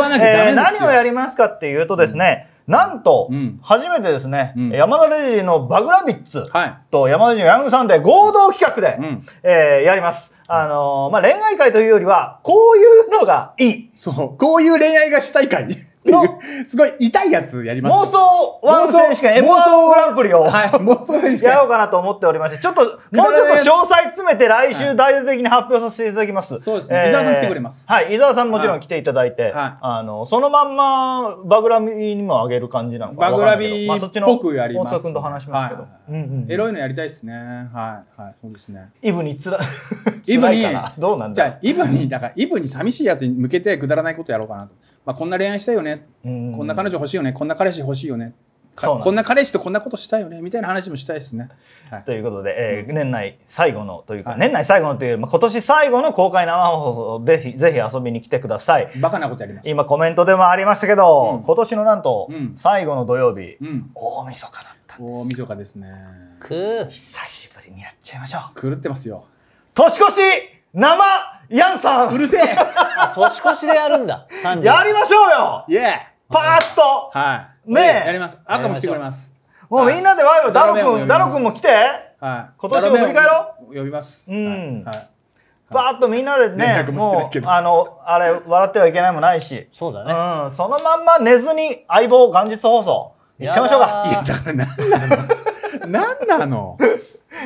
ー、何をやりますかっていうとですね、うんなんと、初めてですね、山田レジのバグラビッツと山田レジのヤングサンデー合同企画で、えー、やります。あのー、まあ、恋愛会というよりは、こういうのがいい。そう。こういう恋愛がしたい会。の、<laughs> すごい痛いやつやります。妄想ワンルド選手権、M1 グランプリを、はい、妄想選手権。やろうかなと思っておりまして、ちょっと、もうちょっと詳細詰めて来週大々的に発表させていただきます。そうですね。伊沢さん来てくれます。はい、伊沢さんもちろん来ていただいて、あの、そのまんま、バグラビにもあげる感じなのかな。バグラビっぽくやります。君と話しますけど。うんうん、エロいのやりたいですね。はいはいそうですね。イブにつら <laughs> イブにどうなんだ。じゃあイブにだからイブに寂しいやつに向けてくだらないことやろうかなと。まあこんな恋愛したいよね。うんこんな彼女欲しいよね。こんな彼氏欲しいよね。そんこんな彼氏とこんなことしたいよねみたいな話もしたいですね。はい、ということで、えー、年内最後のというか、はい、年内最後のというよりも今年最後の公開生放送でぜひぜひ遊びに来てください。バカなことやります今コメントでもありましたけど、うん、今年のなんと、うん、最後の土曜日、うん、大晦日だったんです大晦ですねく久しぶりにやっちゃいましょう狂ってますよ年越し生ヤンさんうるせえ年越しでやるんだやりましょうよイエーパーッとはいねえやります赤も来てくれますもうみんなでワイワイダロ君ダロ君も来てはい今年も振り返ろう呼びますうん、はいバーッとみんなでね、もうあのあれ笑ってはいけないもないし、そうだね。うん、そのまんま寝ずに相棒元日放送。いっちゃいましょうか。いや、だから何なの何なの <laughs>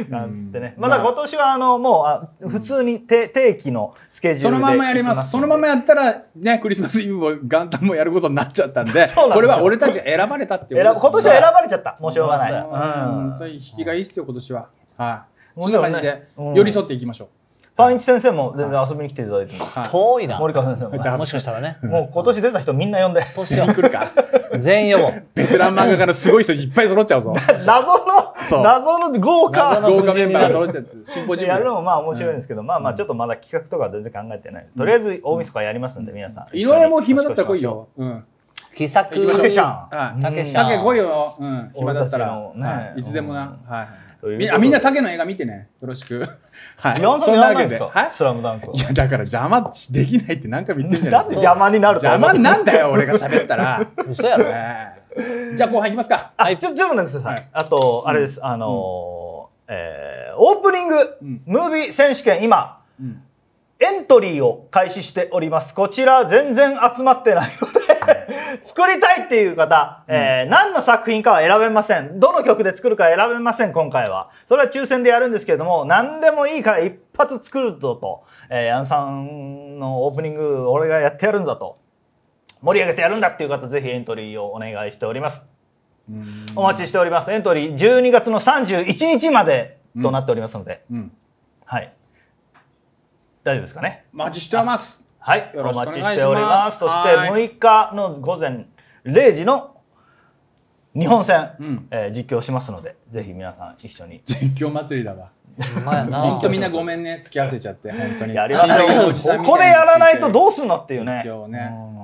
なんつってね、まだ今年はあのもうあ普通に定定期のスケジュールでそのままやりますそのままやったらねクリスマスイブも元旦もやることになっちゃったんで <laughs> これは俺たち選ばれたっていうこと今年は選ばれちゃったもうしょうがない、うん、本当に引きがいいっすよ今年ははい、そんな感じで寄り添っていきましょう、パンイチ先生も全然遊びに来ていただいて遠いな。森川先生も、ね。もしかしたらね。もう今年出た人みんな呼んで。そし来るか。全員呼ぼう。ベテラン漫画家のすごい人いっぱい揃っちゃうぞ。謎の、謎の豪華。豪華メンバーが揃っちゃう。シンポジウム。やるのもまあ面白いんですけど、うん、まあまあちょっとまだ企画とか全然考えてない。とりあえず大晦日やりますんで、皆さん。いゆるもう暇だったら来いよ。うん。気さく。たけしゃん。たけしゃん。たけ来いよ。うん。暇だったら。いつでもな。はい。みんなたけの映画見てね。よろしく。はい、岩尾んないではい、スラムダンクいやだから邪魔できないって何回も言ってんじゃないですか邪魔になる邪魔なんだよ俺が喋ったら <laughs> 嘘やろ、じゃあ後半いきますかあちょっとなんですはい、あと、あれですあのえオープニング、ムービー選手権今、エントリーを開始しておりますこちら全然集まってないので作りたいっていう方、えー、何の作品かは選べません。どの曲で作るか選べません、今回は。それは抽選でやるんですけれども、何でもいいから一発作るぞと、えー、矢さんのオープニング、俺がやってやるんだと、盛り上げてやるんだっていう方、ぜひエントリーをお願いしております。お待ちしております。エントリー12月の31日までとなっておりますので、うんうん、はい。大丈夫ですかね。お待ちしてます。はい、お待ちしております。そして6日の午前0時の日本戦、うん、えー、実況しますので、ぜひ皆さん一緒に。実況祭りだわ。実況みんなごめんね、付き合わせちゃって、本当に。やりまここでやらないとどうすんのっていうね。実況ね。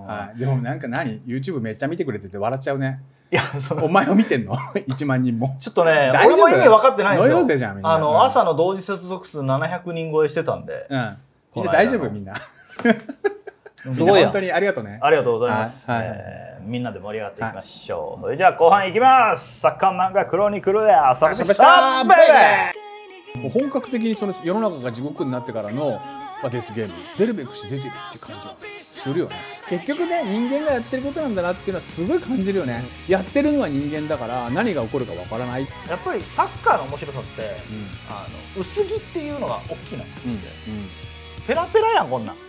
はい、でもなんか何 YouTube めっちゃ見てくれてて笑っちゃうねいやそのお前を見てんの1 <laughs> 万人もちょっとね俺も意味分かってないんですよあの、朝の同時接続数700人超えしてたんで、うん、大丈夫みんな <laughs> すごい本当にありがとうね。ありがとうございます。はい、えー、みんなで盛り上がっていきましょう。それじゃあ後半いきます。サッカー漫画クロニクルで遊びしたイ本格的にその世の中が地獄になってからのデスゲーム出るべくして出てるって感じはするよね結局ね人間がやってることなんだなっていうのはすごい感じるよね、やってるのは人間だから何が起こるかわからないやっぱりサッカーの面白さって、うん、あの薄着っていうのが大きいな、うんうん、ペラペラやんこんなん